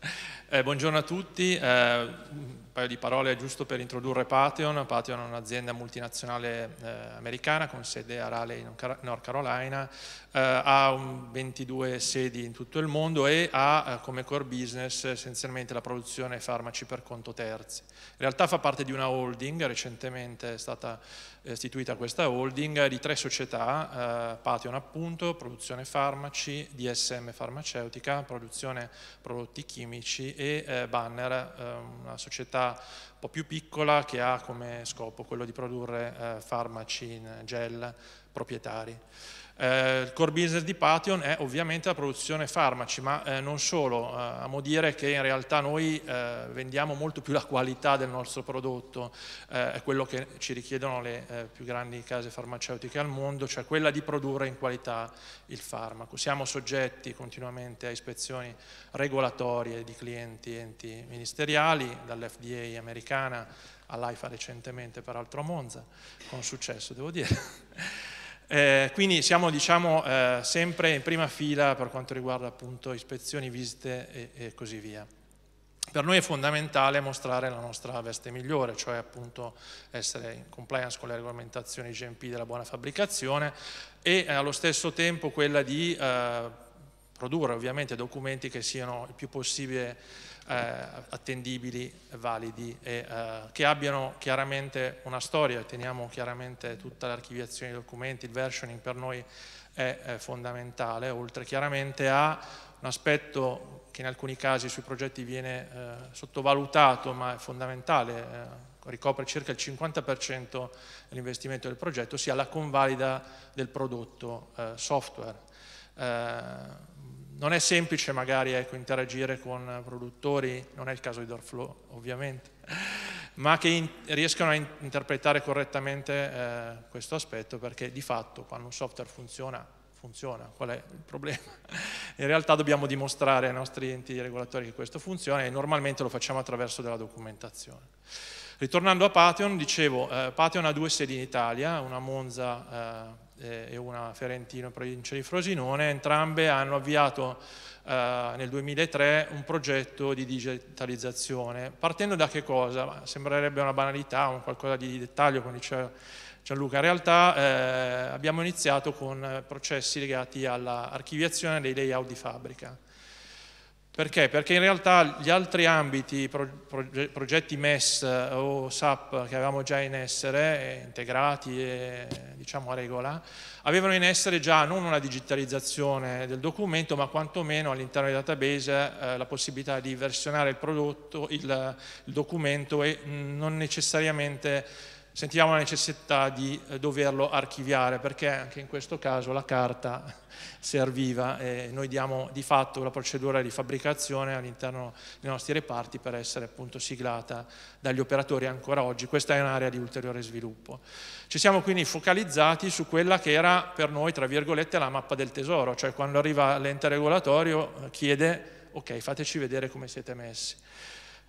Eh, buongiorno a tutti, eh, un paio di parole giusto per introdurre Patheon. Patheon è un'azienda multinazionale eh, americana con sede a Raleigh, North Carolina, eh, ha 22 sedi in tutto il mondo e ha eh, come core business essenzialmente la produzione farmaci per conto terzi. In realtà fa parte di una holding, recentemente è stata eh, istituita questa holding eh, di tre società, eh, Pation appunto, produzione farmaci, DSM farmaceutica, produzione prodotti chimici e eh, Banner, eh, una società un po' più piccola che ha come scopo quello di produrre eh, farmaci in gel proprietari. Eh, il core business di Pation è ovviamente la produzione farmaci, ma eh, non solo, eh, amo dire che in realtà noi eh, vendiamo molto più la qualità del nostro prodotto, eh, è quello che ci richiedono le eh, più grandi case farmaceutiche al mondo, cioè quella di produrre in qualità il farmaco. Siamo soggetti continuamente a ispezioni regolatorie di clienti, enti ministeriali, dall'FDA americana all'AIFA recentemente, peraltro a Monza, con successo devo dire. Eh, quindi siamo diciamo, eh, sempre in prima fila per quanto riguarda appunto, ispezioni, visite e, e, così via. Per noi è fondamentale mostrare la nostra veste migliore, cioè appunto, essere in compliance con le regolamentazioni GMP della buona fabbricazione e eh, allo stesso tempo quella di eh, produrre ovviamente documenti che siano il più possibile eh, attendibili, validi e eh, che abbiano chiaramente una storia, teniamo chiaramente tutta l'archiviazione dei documenti, il versioning per noi è, è fondamentale, oltre chiaramente a un aspetto che in alcuni casi sui progetti viene eh, sottovalutato ma è fondamentale, eh, ricopre circa il 50% dell'investimento del progetto, sia la convalida del prodotto eh, software eh, non è semplice magari ecco, interagire con produttori, non è il caso di Dorflow ovviamente, ma che in, riescano a in, interpretare correttamente eh, questo aspetto perché di fatto quando un software funziona, funziona, qual è il problema? In realtà dobbiamo dimostrare ai nostri enti regolatori che questo funziona e normalmente lo facciamo attraverso della documentazione. Ritornando a Pateon, dicevo, eh, Pateon ha due sedi in Italia, una Monza eh, eh, e una Ferentino in provincia di Frosinone, entrambe hanno avviato eh, nel 2003 un progetto di digitalizzazione. Partendo da che cosa? Sembrerebbe una banalità, un qualcosa di dettaglio, come diceva Gianluca, in realtà eh, abbiamo iniziato con processi legati all'archiviazione dei layout di fabbrica. Perché? Perché in realtà gli altri ambiti, progetti MES eh, o SAP che avevamo già in essere, eh, integrati e diciamo a regola, avevano in essere già non una digitalizzazione del documento, ma quantomeno all'interno del database eh, la possibilità di versionare il prodotto, il, il documento e mm, non necessariamente sentivamo la necessità di eh, doverlo archiviare perché anche in questo caso la carta serviva e noi diamo di fatto la procedura di fabbricazione all'interno dei nostri reparti per essere appunto siglata dagli operatori ancora oggi. Questa è un'area di ulteriore sviluppo. Ci siamo quindi focalizzati su quella che era per noi, tra virgolette, la mappa del tesoro, cioè quando arriva l'ente regolatorio eh, chiede ok fateci vedere come siete messi.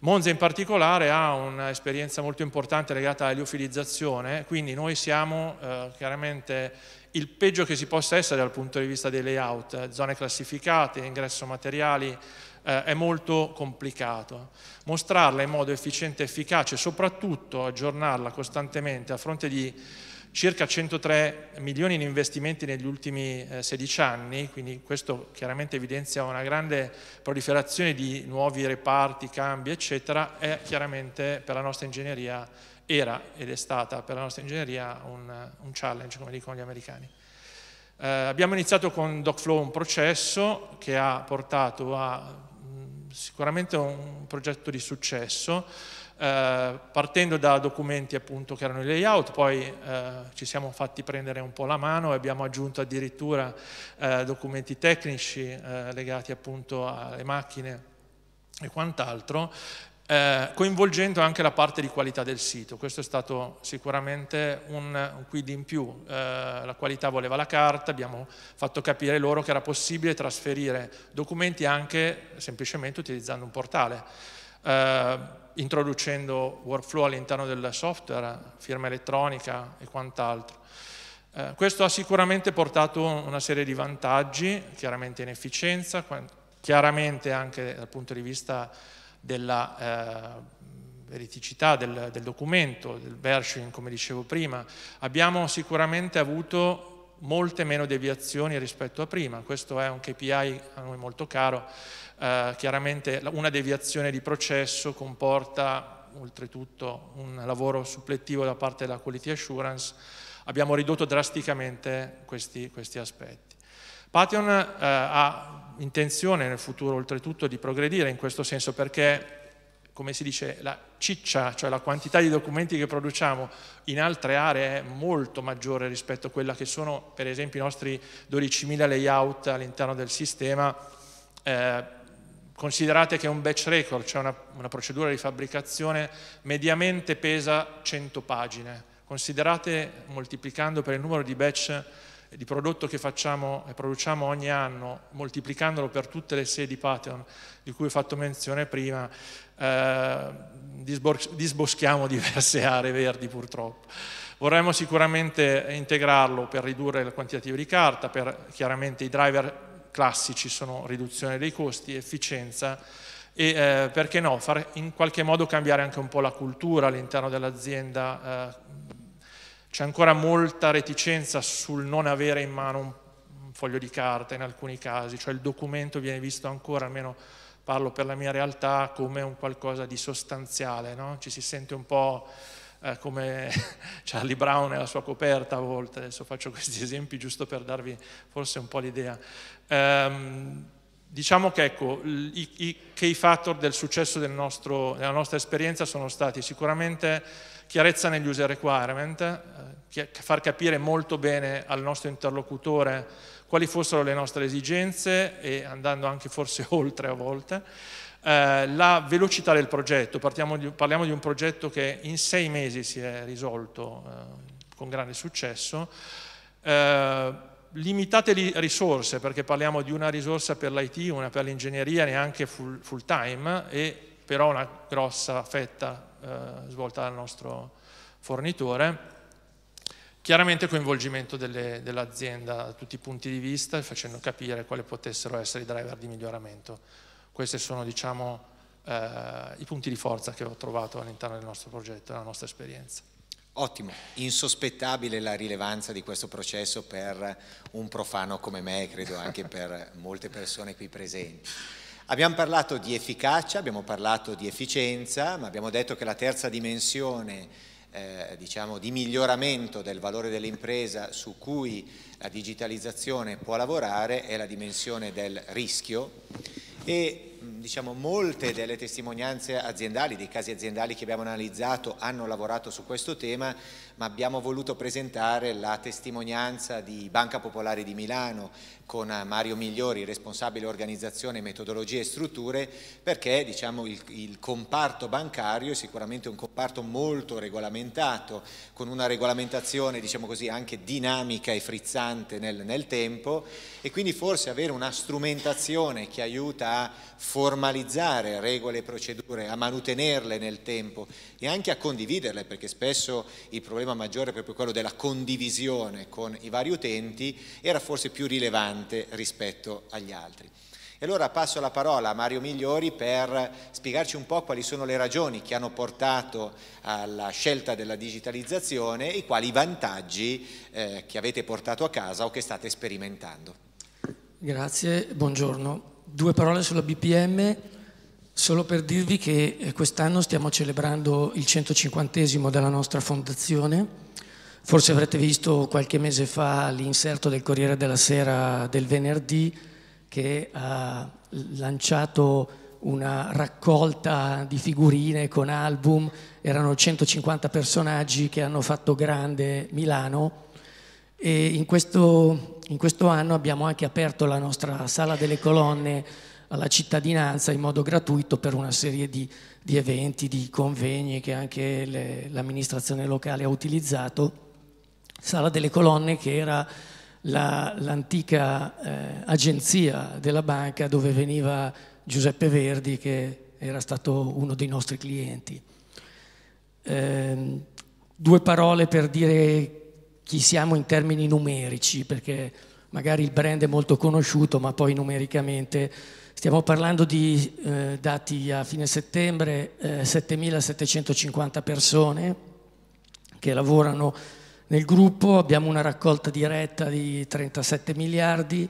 Monza in particolare ha un'esperienza molto importante legata alla all'eofilizzazione, quindi noi siamo eh, chiaramente il peggio che si possa essere dal punto di vista dei layout, zone classificate, ingresso materiali, eh, è molto complicato. Mostrarla in modo efficiente e efficace, soprattutto aggiornarla costantemente a fronte di circa 103 milioni in investimenti negli ultimi 16 eh, anni, quindi questo chiaramente evidenzia una grande proliferazione di nuovi reparti, cambi, eccetera, è chiaramente per la nostra ingegneria, era ed è stata per la nostra ingegneria un, un challenge, come dicono gli americani. Eh, abbiamo iniziato con DocFlow un processo che ha portato a mh, mm, sicuramente un progetto di successo, eh, partendo da documenti appunto che erano i layout, poi eh, ci siamo fatti prendere un po' la mano e abbiamo aggiunto addirittura eh, documenti tecnici eh, legati appunto alle macchine e quant'altro, eh, coinvolgendo anche la parte di qualità del sito. Questo è stato sicuramente un, un quid in più. la qualità voleva la carta, abbiamo fatto capire loro che era possibile trasferire documenti anche semplicemente utilizzando un portale eh, introducendo workflow all'interno del software, firma elettronica e quant'altro. Eh, questo ha sicuramente portato una serie di vantaggi, chiaramente in efficienza, chiaramente anche dal punto di vista della eh, veriticità del, del documento, del versioning, come dicevo prima. Abbiamo sicuramente avuto molte meno deviazioni rispetto a prima, questo è un KPI a noi molto caro, eh, chiaramente una deviazione di processo comporta oltretutto un lavoro supplettivo da parte della quality assurance, abbiamo ridotto drasticamente questi, questi aspetti. Pation eh, ha intenzione nel futuro oltretutto di progredire in questo senso perché come si dice, la ciccia, cioè la quantità di documenti che produciamo in altre aree è molto maggiore rispetto a quella che sono, per esempio, i nostri 12.000 layout all'interno del sistema. Eh, considerate che un batch record, cioè una, una procedura di fabbricazione, mediamente pesa 100 pagine. Considerate, moltiplicando per il numero di batch di prodotto che facciamo e produciamo ogni anno, moltiplicandolo per tutte le sedi Patreon di cui ho fatto menzione prima, eh, disboschiamo diverse aree verdi purtroppo. Vorremmo sicuramente integrarlo per ridurre il quantitativo di carta, per chiaramente i driver classici sono riduzione dei costi, efficienza e eh, perché no, far in qualche modo cambiare anche un po' la cultura all'interno dell'azienda. Eh, c'è ancora molta reticenza sul non avere in mano un foglio di carta in alcuni casi, cioè il documento viene visto ancora almeno parlo per la mia realtà, come un qualcosa di sostanziale, no? ci si sente un po' eh, come Charlie Brown e la sua coperta a volte, adesso faccio questi esempi giusto per darvi forse un po' l'idea. Ehm, diciamo che ecco, i, i key factor del successo del nostro, della nostra esperienza sono stati sicuramente chiarezza negli user requirement, eh, far capire molto bene al nostro interlocutore quali fossero le nostre esigenze e andando anche forse oltre a volte, eh, la velocità del progetto, di, parliamo di un progetto che in sei mesi si è risolto eh, con grande successo, eh, limitate risorse perché parliamo di una risorsa per l'IT, una per l'ingegneria, neanche full, full time e però una grossa fetta eh, svolta dal nostro fornitore Chiaramente coinvolgimento dell'azienda da tutti i punti di vista, facendo capire quali potessero essere i driver di miglioramento. Questi sono diciamo, eh, i punti di forza che ho trovato all'interno del nostro progetto, della nostra esperienza. Ottimo, insospettabile la rilevanza di questo processo per un profano come me e credo anche per molte persone qui presenti. Abbiamo parlato di efficacia, abbiamo parlato di efficienza, ma abbiamo detto che la terza dimensione eh, diciamo, di miglioramento del valore dell'impresa su cui la digitalizzazione può lavorare è la dimensione del rischio e diciamo, molte delle testimonianze aziendali, dei casi aziendali che abbiamo analizzato hanno lavorato su questo tema, ma abbiamo voluto presentare la testimonianza di Banca Popolare di Milano con Mario Migliori, responsabile organizzazione, metodologie e strutture, perché diciamo, il, il comparto bancario è sicuramente un comparto molto regolamentato, con una regolamentazione diciamo così, anche dinamica e frizzante nel, nel tempo e quindi forse avere una strumentazione che aiuta a formalizzare regole e procedure, a mantenerle nel tempo e anche a condividerle, perché spesso il problema maggiore è proprio quello della condivisione con i vari utenti, era forse più rilevante rispetto agli altri. E allora passo la parola a Mario Migliori per spiegarci un po' quali sono le ragioni che hanno portato alla scelta della digitalizzazione e quali vantaggi eh, che avete portato a casa o che state sperimentando. Grazie, buongiorno due parole sulla BPM, solo per dirvi che eh, quest'anno stiamo celebrando il 150 della nostra fondazione. Forse avrete visto qualche mese fa l'inserto del Corriere della Sera del venerdì che ha lanciato una raccolta di figurine con album, erano 150 personaggi che hanno fatto grande Milano e in questo in questo anno abbiamo anche aperto la nostra sala delle colonne alla cittadinanza in modo gratuito per una serie di, di eventi, di convegni che anche le, l'amministrazione locale ha utilizzato. Sala delle colonne che era la, l'antica eh, agenzia della banca dove veniva Giuseppe Verdi che era stato uno dei nostri clienti. Eh, due parole per dire chi siamo in termini numerici, perché magari il brand è molto conosciuto, ma poi numericamente stiamo parlando di eh, dati a fine settembre, eh, 7.750 persone che lavorano nel gruppo, abbiamo una raccolta diretta di 37 miliardi,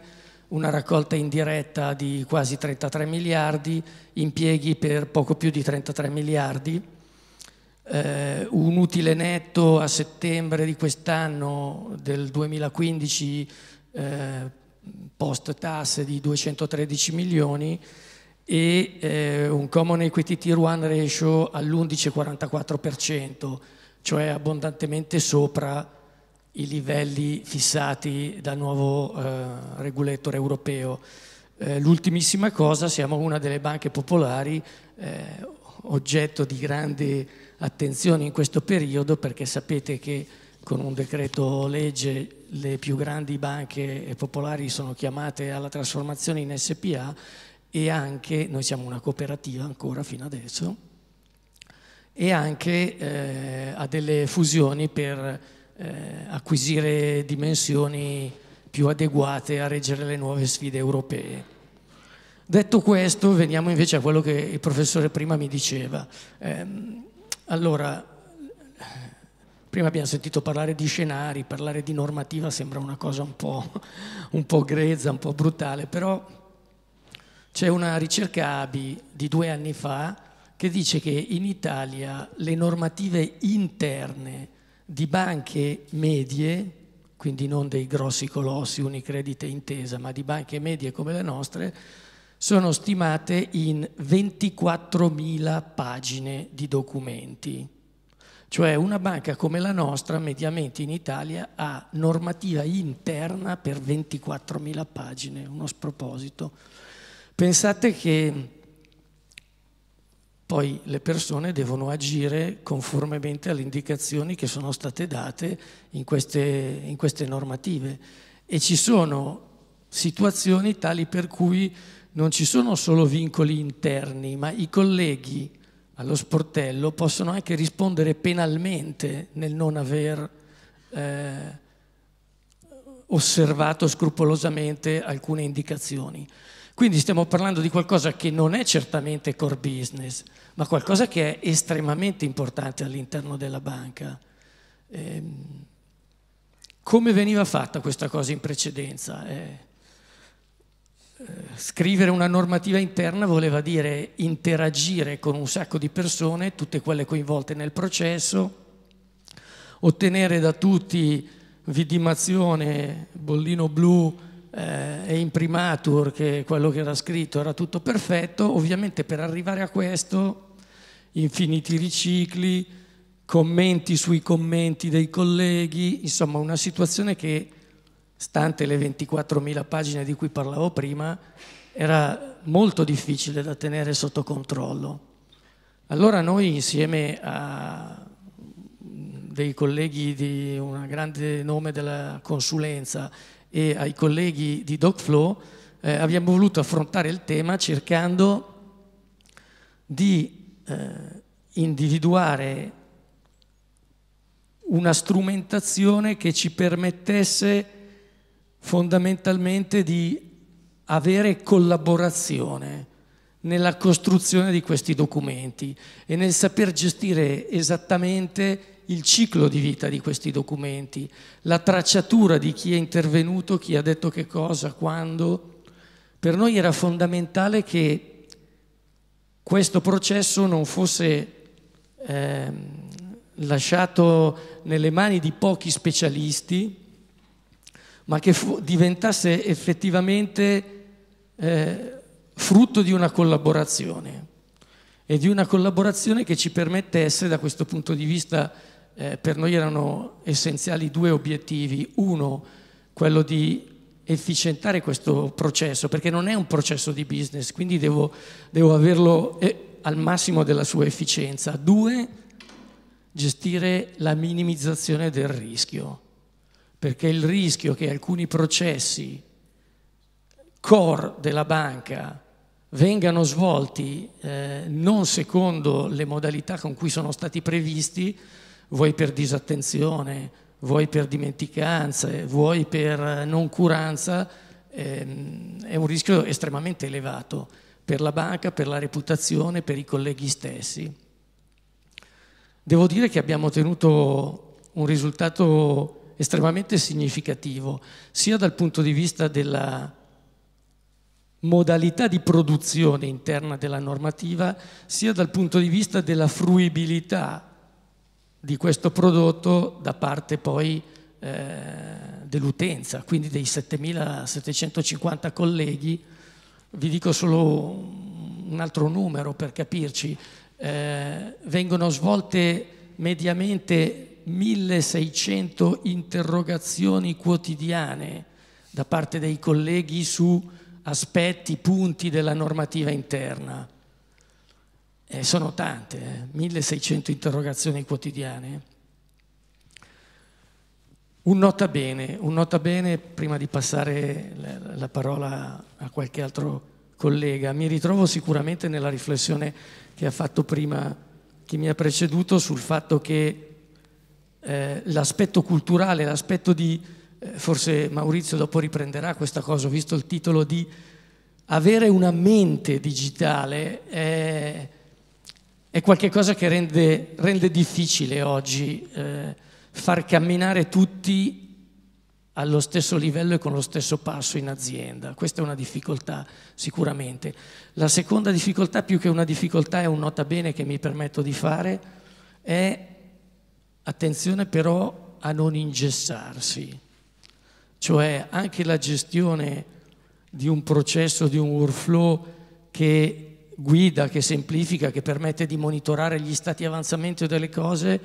una raccolta indiretta di quasi 33 miliardi, impieghi per poco più di 33 miliardi eh, un utile netto a settembre di quest'anno del 2015 eh, post tasse di 213 milioni e eh, un common equity tier 1 ratio all'11,44%, cioè abbondantemente sopra i livelli fissati dal nuovo eh, regolatore europeo. Eh, l'ultimissima cosa, siamo una delle banche popolari eh, oggetto di grande attenzione in questo periodo perché sapete che con un decreto legge le più grandi banche popolari sono chiamate alla trasformazione in SPA e anche, noi siamo una cooperativa ancora fino adesso, e anche eh, a delle fusioni per eh, acquisire dimensioni più adeguate a reggere le nuove sfide europee. Detto questo, veniamo invece a quello che il professore prima mi diceva. Eh, allora, prima abbiamo sentito parlare di scenari, parlare di normativa sembra una cosa un po', un po grezza, un po' brutale, però c'è una ricerca ABI di due anni fa che dice che in Italia le normative interne di banche medie, quindi non dei grossi colossi, Unicredit e Intesa, ma di banche medie come le nostre, sono stimate in 24.000 pagine di documenti. Cioè una banca come la nostra, mediamente in Italia, ha normativa interna per 24.000 pagine, uno sproposito. Pensate che poi le persone devono agire conformemente alle indicazioni che sono state date in queste, in queste normative e ci sono situazioni tali per cui non ci sono solo vincoli interni, ma i colleghi allo sportello possono anche rispondere penalmente nel non aver eh, osservato scrupolosamente alcune indicazioni. Quindi stiamo parlando di qualcosa che non è certamente core business, ma qualcosa che è estremamente importante all'interno della banca. Eh, come veniva fatta questa cosa in precedenza? Eh, eh, scrivere una normativa interna voleva dire interagire con un sacco di persone, tutte quelle coinvolte nel processo, ottenere da tutti vidimazione, bollino blu eh, e imprimatur, che quello che era scritto era tutto perfetto, ovviamente per arrivare a questo infiniti ricicli, commenti sui commenti dei colleghi, insomma una situazione che stante le 24.000 pagine di cui parlavo prima, era molto difficile da tenere sotto controllo. Allora noi insieme a dei colleghi di un grande nome della consulenza e ai colleghi di DocFlow eh, abbiamo voluto affrontare il tema cercando di eh, individuare una strumentazione che ci permettesse di fondamentalmente di avere collaborazione nella costruzione di questi documenti e nel saper gestire esattamente il ciclo di vita di questi documenti, la tracciatura di chi è intervenuto, chi ha detto che cosa, quando. Per noi era fondamentale che questo processo non fosse eh, lasciato nelle mani di pochi specialisti, ma che fu- diventasse effettivamente eh, frutto di una collaborazione e di una collaborazione che ci permettesse, da questo punto di vista, eh, per noi erano essenziali due obiettivi. Uno, quello di efficientare questo processo, perché non è un processo di business, quindi devo, devo averlo eh, al massimo della sua efficienza. Due, gestire la minimizzazione del rischio perché il rischio che alcuni processi core della banca vengano svolti eh, non secondo le modalità con cui sono stati previsti, vuoi per disattenzione, vuoi per dimenticanze, vuoi per noncuranza, ehm, è un rischio estremamente elevato per la banca, per la reputazione, per i colleghi stessi. Devo dire che abbiamo ottenuto un risultato estremamente significativo, sia dal punto di vista della modalità di produzione interna della normativa, sia dal punto di vista della fruibilità di questo prodotto da parte poi eh, dell'utenza, quindi dei 7.750 colleghi. Vi dico solo un altro numero per capirci. Eh, vengono svolte mediamente 1600 interrogazioni quotidiane da parte dei colleghi su aspetti, punti della normativa interna. Eh, sono tante, eh? 1600 interrogazioni quotidiane. Un nota, bene, un nota bene, prima di passare la parola a qualche altro collega, mi ritrovo sicuramente nella riflessione che ha fatto prima chi mi ha preceduto sul fatto che eh, l'aspetto culturale, l'aspetto di, eh, forse Maurizio dopo riprenderà questa cosa, ho visto il titolo di avere una mente digitale è, è qualcosa che rende, rende, difficile oggi eh, far camminare tutti allo stesso livello e con lo stesso passo in azienda. Questa è una difficoltà sicuramente. La seconda difficoltà, più che una difficoltà, è un nota bene che mi permetto di fare, è Attenzione però a non ingessarsi, cioè anche la gestione di un processo, di un workflow che guida, che semplifica, che permette di monitorare gli stati di avanzamento delle cose,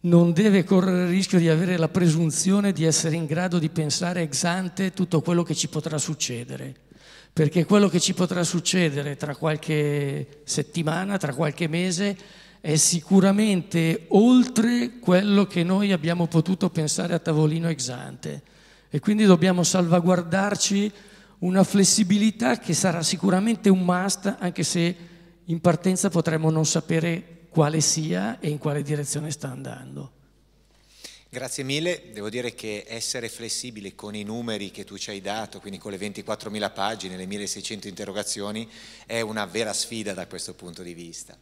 non deve correre il rischio di avere la presunzione di essere in grado di pensare ex ante tutto quello che ci potrà succedere, perché quello che ci potrà succedere tra qualche settimana, tra qualche mese, è sicuramente oltre quello che noi abbiamo potuto pensare a tavolino ex ante e quindi dobbiamo salvaguardarci una flessibilità che sarà sicuramente un must anche se in partenza potremmo non sapere quale sia e in quale direzione sta andando. Grazie mille, devo dire che essere flessibile con i numeri che tu ci hai dato, quindi con le 24.000 pagine, le 1.600 interrogazioni, è una vera sfida da questo punto di vista.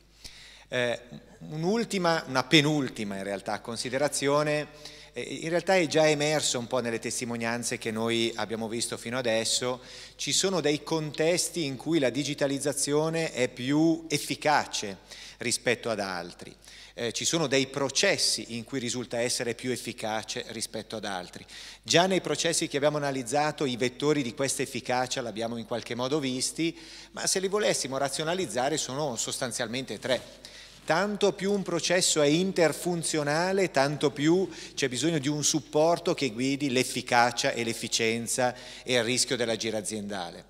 Eh, un'ultima, una penultima in realtà considerazione, eh, in realtà è già emerso un po' nelle testimonianze che noi abbiamo visto fino adesso, ci sono dei contesti in cui la digitalizzazione è più efficace rispetto ad altri. Eh, ci sono dei processi in cui risulta essere più efficace rispetto ad altri. Già nei processi che abbiamo analizzato i vettori di questa efficacia l'abbiamo in qualche modo visti, ma se li volessimo razionalizzare sono sostanzialmente tre tanto più un processo è interfunzionale, tanto più c'è bisogno di un supporto che guidi l'efficacia e l'efficienza e il rischio della gira aziendale.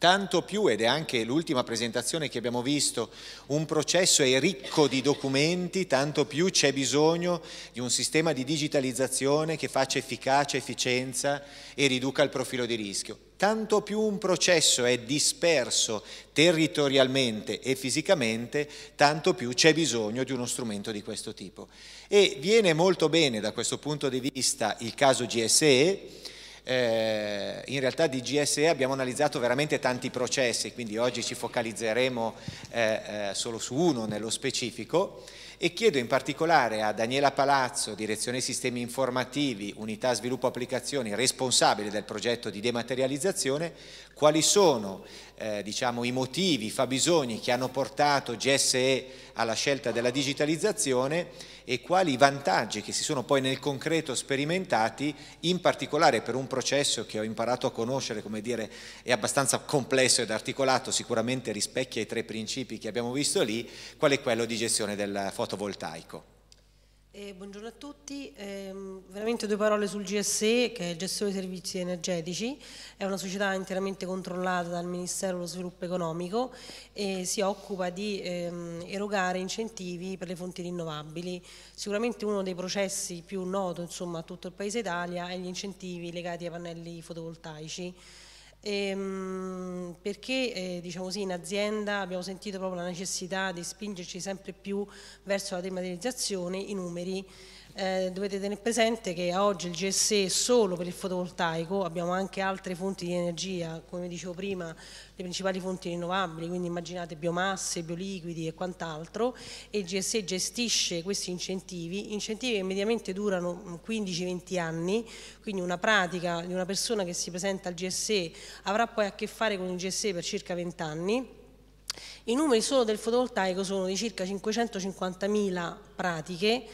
Tanto più, ed è anche l'ultima presentazione che abbiamo visto, un processo è ricco di documenti, tanto più c'è bisogno di un sistema di digitalizzazione che faccia efficacia, efficienza e riduca il profilo di rischio. Tanto più un processo è disperso territorialmente e fisicamente, tanto più c'è bisogno di uno strumento di questo tipo. E viene molto bene da questo punto di vista il caso GSE, eh, in realtà di GSE abbiamo analizzato veramente tanti processi, quindi oggi ci focalizzeremo eh, eh, solo su uno nello specifico e chiedo in particolare a Daniela Palazzo, Direzione Sistemi Informativi, Unità Sviluppo Applicazioni, responsabile del progetto di dematerializzazione, quali sono eh, diciamo, i motivi, i fabbisogni che hanno portato GSE alla scelta della digitalizzazione e quali vantaggi che si sono poi nel concreto sperimentati, in particolare per un processo che ho imparato a conoscere, come dire, è abbastanza complesso ed articolato, sicuramente rispecchia i tre principi che abbiamo visto lì, qual è quello di gestione del fotovoltaico. Eh, buongiorno a tutti, eh, veramente due parole sul GSE che è il gestore dei servizi energetici, è una società interamente controllata dal Ministero dello Sviluppo Economico e si occupa di ehm, erogare incentivi per le fonti rinnovabili. Sicuramente uno dei processi più noto insomma, a tutto il Paese Italia è gli incentivi legati ai pannelli fotovoltaici. Ehm, perché eh, diciamo così, in azienda abbiamo sentito proprio la necessità di spingerci sempre più verso la dematerializzazione, i numeri eh, dovete tenere presente che a oggi il GSE è solo per il fotovoltaico, abbiamo anche altre fonti di energia, come dicevo prima le principali fonti rinnovabili, quindi immaginate biomasse, bioliquidi e quant'altro e il GSE gestisce questi incentivi, incentivi che mediamente durano 15-20 anni, quindi una pratica di una persona che si presenta al GSE avrà poi a che fare con il GSE per circa 20 anni. I numeri solo del fotovoltaico sono di circa 550.000 pratiche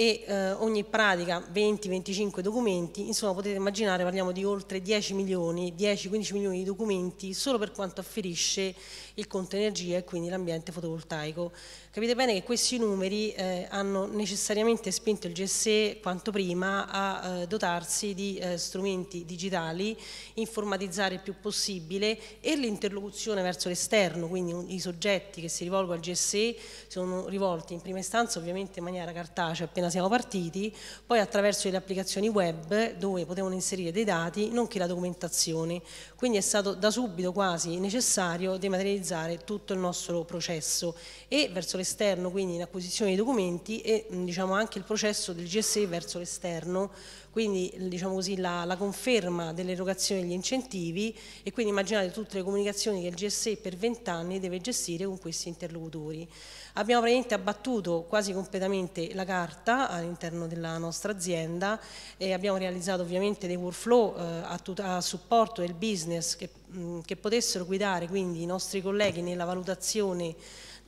e eh, ogni pratica 20-25 documenti, insomma potete immaginare parliamo di oltre 10 milioni, 10-15 milioni di documenti solo per quanto afferisce il conto energia e quindi l'ambiente fotovoltaico Capite bene che questi numeri eh, hanno necessariamente spinto il GSE quanto prima a eh, dotarsi di eh, strumenti digitali, informatizzare il più possibile e l'interlocuzione verso l'esterno, quindi un, i soggetti che si rivolgono al GSE sono rivolti in prima istanza ovviamente in maniera cartacea appena siamo partiti, poi attraverso le applicazioni web dove potevano inserire dei dati, nonché la documentazione. Quindi è stato da subito quasi necessario dematerializzare tutto il nostro processo e verso l'esterno, quindi in acquisizione di documenti e diciamo, anche il processo del GSE verso l'esterno, quindi diciamo così, la, la, conferma dell'erogazione degli incentivi e quindi immaginate tutte le comunicazioni che il GSE per vent'anni deve gestire con questi interlocutori. Abbiamo praticamente abbattuto quasi completamente la carta all'interno della nostra azienda e abbiamo realizzato ovviamente dei workflow eh, a, a, supporto del business che, mh, che potessero guidare quindi i nostri colleghi nella valutazione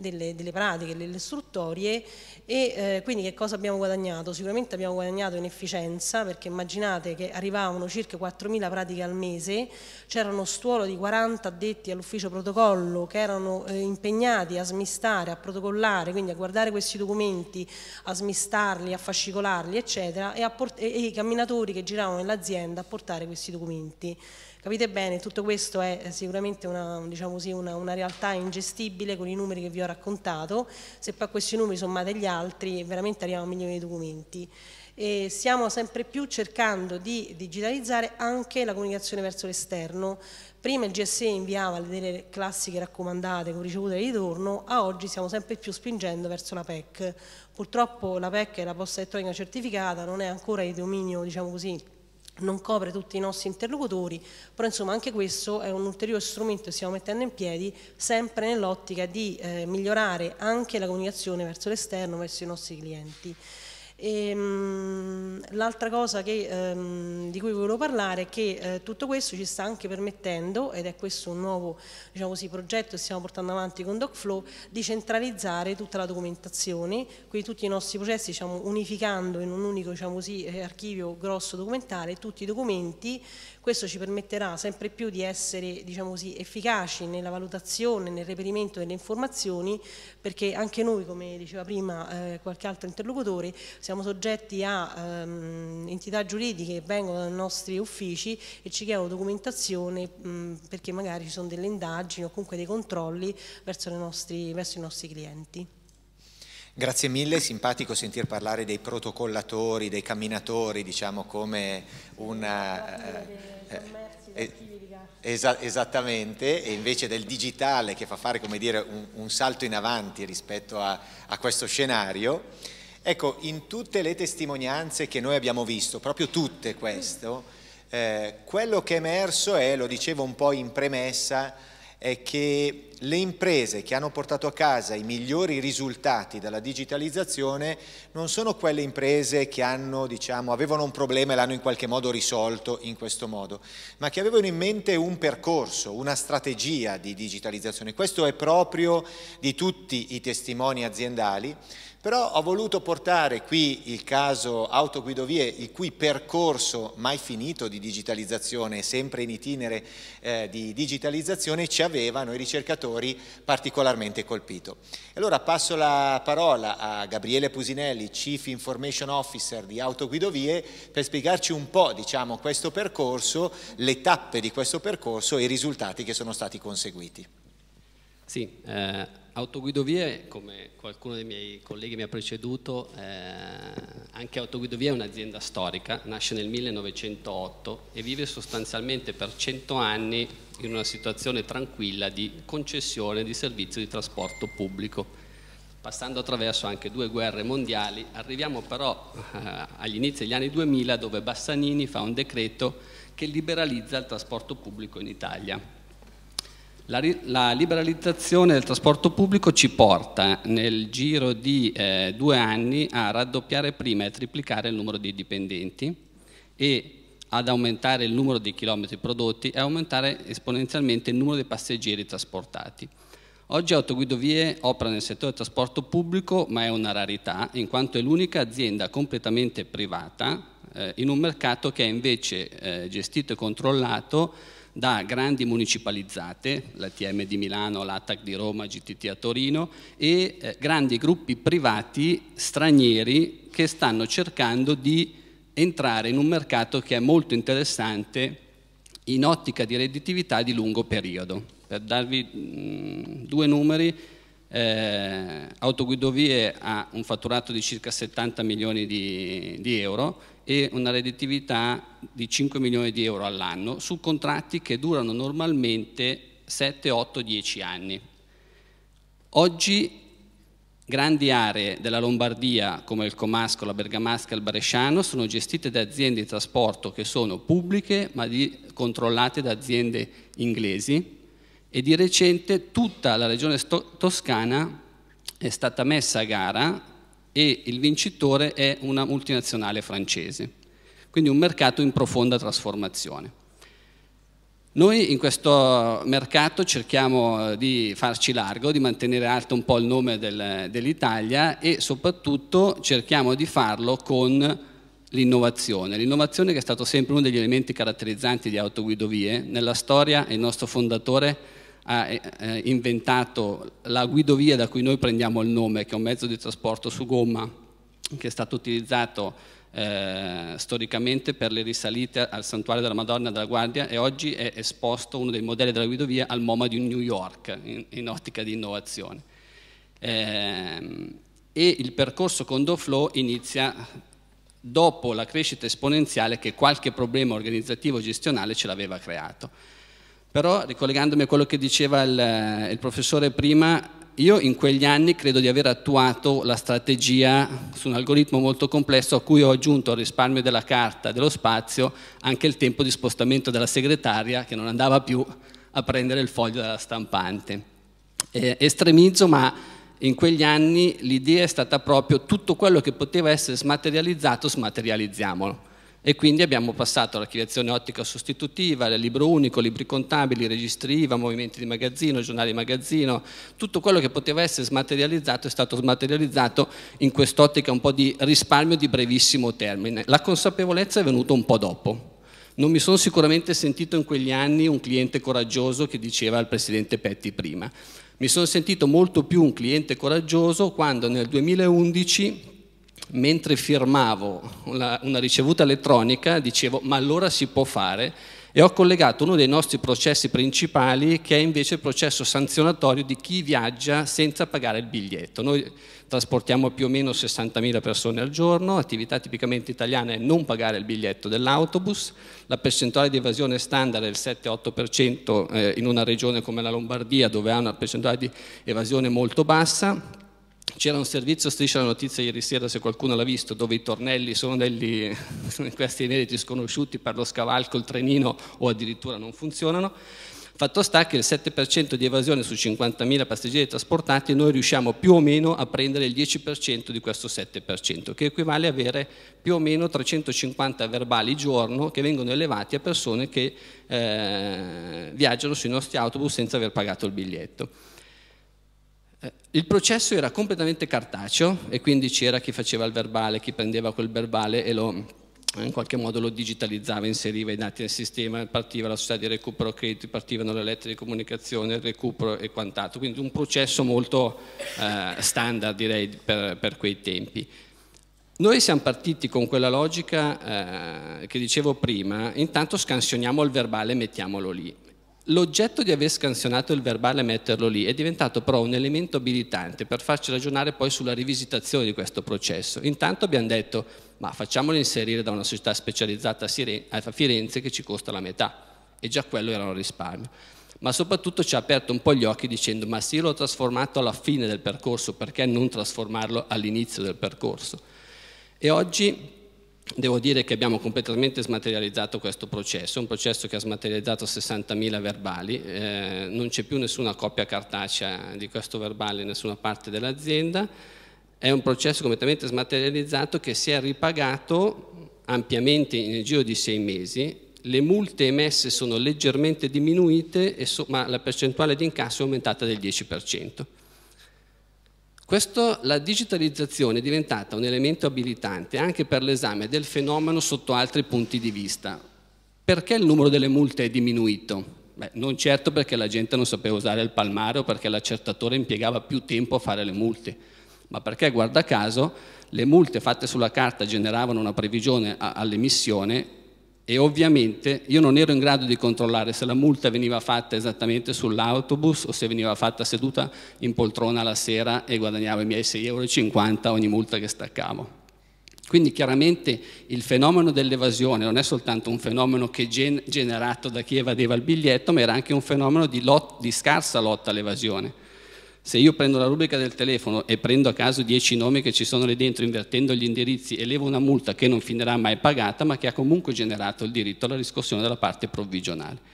delle, delle pratiche, delle istruttorie e eh, quindi che cosa abbiamo guadagnato? Sicuramente abbiamo guadagnato in efficienza perché immaginate che arrivavano circa 4.000 pratiche al mese, c'era uno stuolo di 40 addetti all'ufficio protocollo che erano eh, impegnati a smistare, a protocollare, quindi a guardare questi documenti, a smistarli, a fascicolarli eccetera e, e i camminatori che giravano nell'azienda a portare questi documenti. Capite bene, tutto questo è eh, sicuramente una, diciamo così, una, una realtà ingestibile con i numeri che vi ho raccontato, se poi questi numeri sommate agli altri veramente arriviamo a milioni di documenti. E stiamo sempre più cercando di digitalizzare anche la comunicazione verso l'esterno. Prima il GSE inviava delle classiche raccomandate con ricevute di ritorno, a oggi stiamo sempre più spingendo verso la PEC. Purtroppo la PEC è la posta elettronica certificata, non è ancora di dominio, diciamo così, non copre tutti i nostri interlocutori, però insomma anche questo è un ulteriore strumento che stiamo mettendo in piedi sempre nell'ottica di eh, migliorare anche la comunicazione verso l'esterno, verso i nostri clienti. Ehm, l'altra cosa che, ehm, di cui volevo parlare è che eh, tutto questo ci sta anche permettendo, ed è questo un nuovo diciamo così, progetto che stiamo portando avanti con DocFlow, di centralizzare tutta la documentazione, quindi tutti i nostri processi diciamo, unificando in un unico diciamo così, eh, archivio grosso documentale tutti i documenti questo ci permetterà sempre più di essere diciamo così, efficaci nella valutazione, nel reperimento delle informazioni, perché anche noi, come diceva prima eh, qualche altro interlocutore, siamo soggetti a ehm, entità giuridiche che vengono dai nostri uffici e ci chiedono documentazione mh, perché magari ci sono delle indagini o comunque dei controlli verso, nostri, verso i nostri clienti. Grazie mille, simpatico sentir parlare dei protocollatori, dei camminatori, diciamo come una... Eh, eh, eh esattamente, e invece del digitale che fa fare come dire, un, un, salto in avanti rispetto a, a questo scenario. Ecco, in tutte le testimonianze che noi abbiamo visto, proprio tutte questo, eh, quello che è emerso è, lo dicevo un po' in premessa, è che le imprese che hanno portato a casa i migliori risultati dalla digitalizzazione non sono quelle imprese che hanno, diciamo, avevano un problema e l'hanno in qualche modo risolto in questo modo, ma che avevano in mente un percorso, una strategia di digitalizzazione. Questo è proprio di tutti i testimoni aziendali però ho voluto portare qui il caso autoguidovie, il cui percorso mai finito di digitalizzazione, sempre in itinere eh, di digitalizzazione, ci avevano i ricercatori, particolarmente colpito. Allora passo la parola a Gabriele Pusinelli, Chief Information Officer di Autoguidovie, per spiegarci un po' diciamo, questo percorso, le tappe di questo percorso e i risultati che sono stati conseguiti. Sì, eh Autoguidovie, come qualcuno dei miei colleghi mi ha preceduto, eh, anche Autoguidovie è un'azienda storica, nasce nel 1908 e vive sostanzialmente per 100 anni in una situazione tranquilla di concessione di servizio di trasporto pubblico. Passando attraverso anche due guerre mondiali, arriviamo però eh, agli inizi degli anni 2000 dove Bassanini fa un decreto che liberalizza il trasporto pubblico in Italia la, la, liberalizzazione del trasporto pubblico ci porta eh, nel giro di eh, due anni a raddoppiare prima e triplicare il numero di dipendenti e ad aumentare il numero di chilometri prodotti e aumentare esponenzialmente il numero dei passeggeri trasportati. Oggi Autoguidovie opera nel settore del trasporto pubblico, ma è una rarità, in quanto è l'unica azienda completamente privata eh, in un mercato che è invece eh, gestito e controllato da grandi municipalizzate, l'ATM di Milano, l'ATAC di Roma, GTT a Torino, e eh, grandi gruppi privati stranieri che stanno cercando di entrare in un mercato che è molto interessante in ottica di redditività di lungo periodo. Per darvi mh, mm, due numeri, eh, Autoguidovie ha un fatturato di circa 70 milioni di, di euro e una redditività di 5 milioni di euro all'anno su contratti che durano normalmente 7, 8, 10 anni. Oggi grandi aree della Lombardia come il Comasco, la Bergamasca e il Bresciano sono gestite da aziende di trasporto che sono pubbliche ma di, controllate da aziende inglesi e di recente tutta la regione toscana è stata messa a gara e il vincitore è una multinazionale francese, quindi un mercato in profonda trasformazione. Noi in questo mercato cerchiamo eh, di farci largo, di mantenere alto un po' il nome del, dell'Italia e soprattutto cerchiamo di farlo con l'innovazione. L'innovazione che è stato sempre uno degli elementi caratterizzanti di autoguidovie. Nella storia il nostro fondatore è ha eh, eh, inventato la guidovia da cui noi prendiamo il nome, che è un mezzo di trasporto su gomma che è stato utilizzato eh, storicamente per le risalite al santuario della Madonna della Guardia e oggi è esposto uno dei modelli della guidovia al MoMA di New York in, in ottica di innovazione. Eh, e il percorso con DoFlow inizia dopo la crescita esponenziale che qualche problema organizzativo gestionale ce l'aveva creato. Però ricollegandomi a quello che diceva il, eh, il professore prima, io in quegli anni credo di aver attuato la strategia su un algoritmo molto complesso a cui ho aggiunto al risparmio della carta, dello spazio, anche il tempo di spostamento della segretaria che non andava più a prendere il foglio dalla stampante. Eh, estremizzo, ma in quegli anni l'idea è stata proprio tutto quello che poteva essere smaterializzato, smaterializziamolo e quindi abbiamo passato all'archiviazione ottica sostitutiva, al libro unico, libri contabili, registri IVA, movimenti di magazzino, giornali di magazzino, tutto quello che poteva essere smaterializzato è stato smaterializzato in quest'ottica un po' di risparmio di brevissimo termine. La consapevolezza è venuta un po' dopo. Non mi sono sicuramente sentito in quegli anni un cliente coraggioso che diceva il presidente Petti prima. Mi sono sentito molto più un cliente coraggioso quando nel 2011 mentre firmavo una, una ricevuta elettronica dicevo ma allora si può fare e ho collegato uno dei nostri processi principali che è invece il processo sanzionatorio di chi viaggia senza pagare il biglietto. Noi trasportiamo più o meno 60.000 persone al giorno, attività tipicamente italiana è non pagare il biglietto dell'autobus, la percentuale di evasione standard è il 7-8% eh, in una regione come la Lombardia dove ha una percentuale di evasione molto bassa c'era un servizio Striscia la Notizia ieri sera, se qualcuno l'ha visto, dove i tornelli sono degli, questi inediti sconosciuti per lo scavalco, il trenino o addirittura non funzionano. Fatto sta che il 7% di evasione su 50.000 passeggeri trasportati noi riusciamo più o meno a prendere il 10% di questo 7%, che equivale a avere più o meno 350 verbali giorno che vengono elevati a persone che eh, viaggiano sui nostri autobus senza aver pagato il biglietto. Eh, il processo era completamente cartaceo e quindi c'era chi faceva il verbale, chi prendeva quel verbale e lo eh, in qualche modo lo digitalizzava, inseriva i dati nel sistema, partiva la società di recupero crediti, partivano le lettere di comunicazione, il recupero e quant'altro, quindi un processo molto eh, standard direi per, per, quei tempi. Noi siamo partiti con quella logica eh, che dicevo prima, intanto scansioniamo il verbale e mettiamolo lì l'oggetto di aver scansionato il verbale e metterlo lì è diventato però un elemento abilitante per farci ragionare poi sulla rivisitazione di questo processo. Intanto abbiamo detto, ma facciamolo inserire da una società specializzata a Firenze che ci costa la metà, e già quello era un risparmio. Ma soprattutto ci ha aperto un po' gli occhi dicendo, ma se io l'ho trasformato alla fine del percorso, perché non trasformarlo all'inizio del percorso? E oggi devo dire che abbiamo completamente smaterializzato questo processo, un processo che ha smaterializzato 60.000 verbali, eh, non c'è più nessuna copia cartacea di questo verbale in nessuna parte dell'azienda, è un processo completamente smaterializzato che si è ripagato ampiamente nel giro di sei mesi, le multe emesse sono leggermente diminuite, ma la percentuale di incasso è aumentata del 10%. Questo, la digitalizzazione è diventata un elemento abilitante anche per l'esame del fenomeno sotto altri punti di vista. Perché il numero delle multe è diminuito? Beh, non certo perché la gente non sapeva usare il palmare o perché l'accertatore impiegava più tempo a fare le multe, ma perché, guarda caso, le multe fatte sulla carta generavano una previsione all'emissione e ovviamente io non ero in grado di controllare se la multa veniva fatta esattamente sull'autobus o se veniva fatta seduta in poltrona la sera e guadagnavo i miei 6,50 euro ogni multa che staccavo. Quindi chiaramente il fenomeno dell'evasione non è soltanto un fenomeno che gen- generato da chi evadeva il biglietto, ma era anche un fenomeno di, lot- di scarsa lotta all'evasione se io prendo la rubrica del telefono e prendo a caso 10 nomi che ci sono lì dentro invertendo gli indirizzi e levo una multa che non finirà mai pagata ma che ha comunque generato il diritto alla riscossione della parte provvigionale.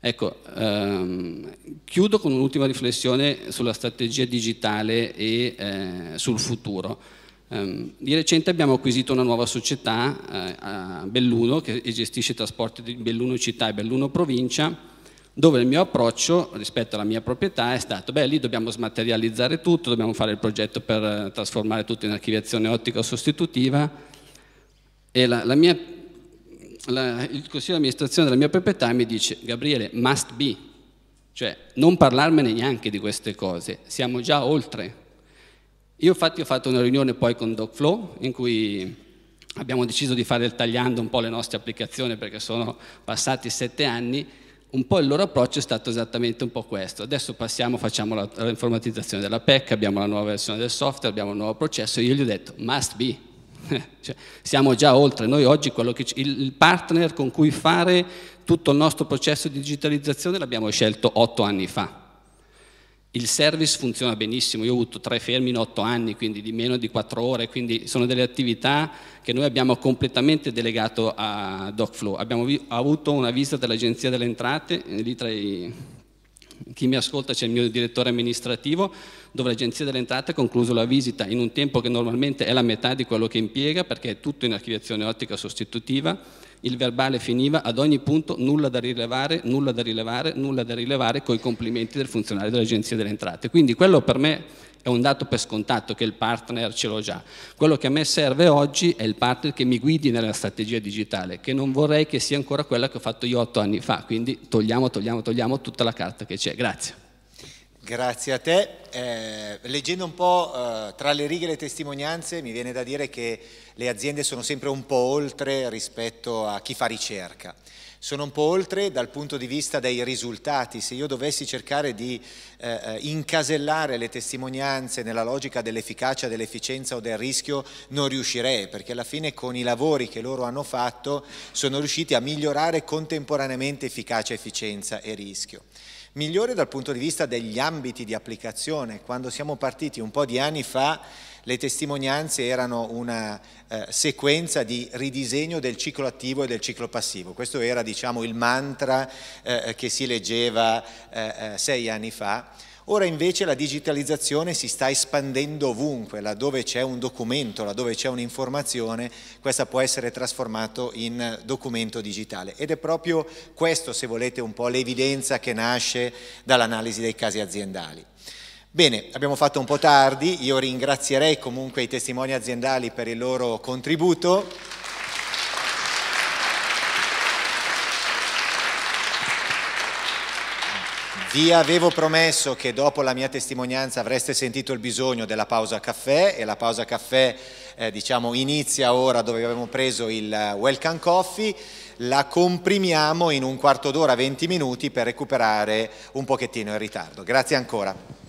Ecco, ehm, chiudo con un'ultima riflessione sulla strategia digitale e eh, sul futuro. Ehm, di recente abbiamo acquisito una nuova società eh, a Belluno che gestisce i trasporti di Belluno città e Belluno provincia dove il mio approccio rispetto alla mia proprietà è stato, beh lì dobbiamo smaterializzare tutto, dobbiamo fare il progetto per eh, trasformare tutto in archiviazione ottica sostitutiva e la, la mia, la, il consiglio di amministrazione della mia proprietà mi dice, Gabriele, must be, cioè non parlarmene neanche di queste cose, siamo già oltre. Io infatti ho fatto una riunione poi con DocFlow in cui abbiamo deciso di fare il tagliando un po' le nostre applicazioni perché sono passati sette anni un po' il loro approccio è stato esattamente un po' questo. Adesso passiamo, facciamo la, l'informatizzazione della PEC, abbiamo la nuova versione del software, abbiamo un nuovo processo. Io gli ho detto, must be. cioè, siamo già oltre. Noi oggi ci, il partner con cui fare tutto il nostro processo di digitalizzazione l'abbiamo scelto otto anni fa. Il service funziona benissimo, io ho avuto tre fermi in otto anni, quindi di meno di quattro ore, quindi sono delle attività che noi abbiamo completamente delegato a DocFlow. Abbiamo vi- avuto una visita dell'Agenzia delle Entrate, eh, lì tra i... chi mi ascolta c'è il mio direttore amministrativo, dove l'Agenzia delle Entrate ha concluso la visita in un tempo che normalmente è la metà di quello che impiega, perché è tutto in archiviazione ottica sostitutiva il verbale finiva ad ogni punto nulla da rilevare, nulla da rilevare, nulla da rilevare con i complimenti del funzionario dell'Agenzia delle Entrate. Quindi quello per me è un dato per scontato che il partner ce l'ho già. Quello che a me serve oggi è il partner che mi guidi nella strategia digitale, che non vorrei che sia ancora quella che ho fatto io otto anni fa. Quindi togliamo, togliamo, togliamo tutta la carta che c'è. Grazie. Grazie a te. Eh, leggendo un po' eh, tra le righe le testimonianze mi viene da dire che le aziende sono sempre un po' oltre rispetto a chi fa ricerca. Sono un po' oltre dal punto di vista dei risultati. Se io dovessi cercare di eh, eh incasellare le testimonianze nella logica dell'efficacia, dell'efficienza o del rischio, non riuscirei, perché alla fine con i lavori che loro hanno fatto sono riusciti a migliorare contemporaneamente efficacia, efficienza e rischio migliore dal punto di vista degli ambiti di applicazione. Quando siamo partiti un po' di anni fa le testimonianze erano una eh, sequenza di ridisegno del ciclo attivo e del ciclo passivo. Questo era diciamo, il mantra eh, che si leggeva eh, eh sei anni fa Ora invece la digitalizzazione si sta espandendo ovunque, laddove c'è un documento, laddove c'è un'informazione, questa può essere trasformata in documento digitale. Ed è proprio questo, se volete, un po' l'evidenza che nasce dall'analisi dei casi aziendali. Bene, abbiamo fatto un po' tardi, io ringrazierei comunque i testimoni aziendali per il loro contributo. Vi avevo promesso che dopo la mia testimonianza avreste sentito il bisogno della pausa caffè e la pausa caffè eh, diciamo, inizia ora dove abbiamo preso il eh, welcome coffee, la comprimiamo in un quarto d'ora, 20 minuti per recuperare un pochettino il ritardo. Grazie ancora.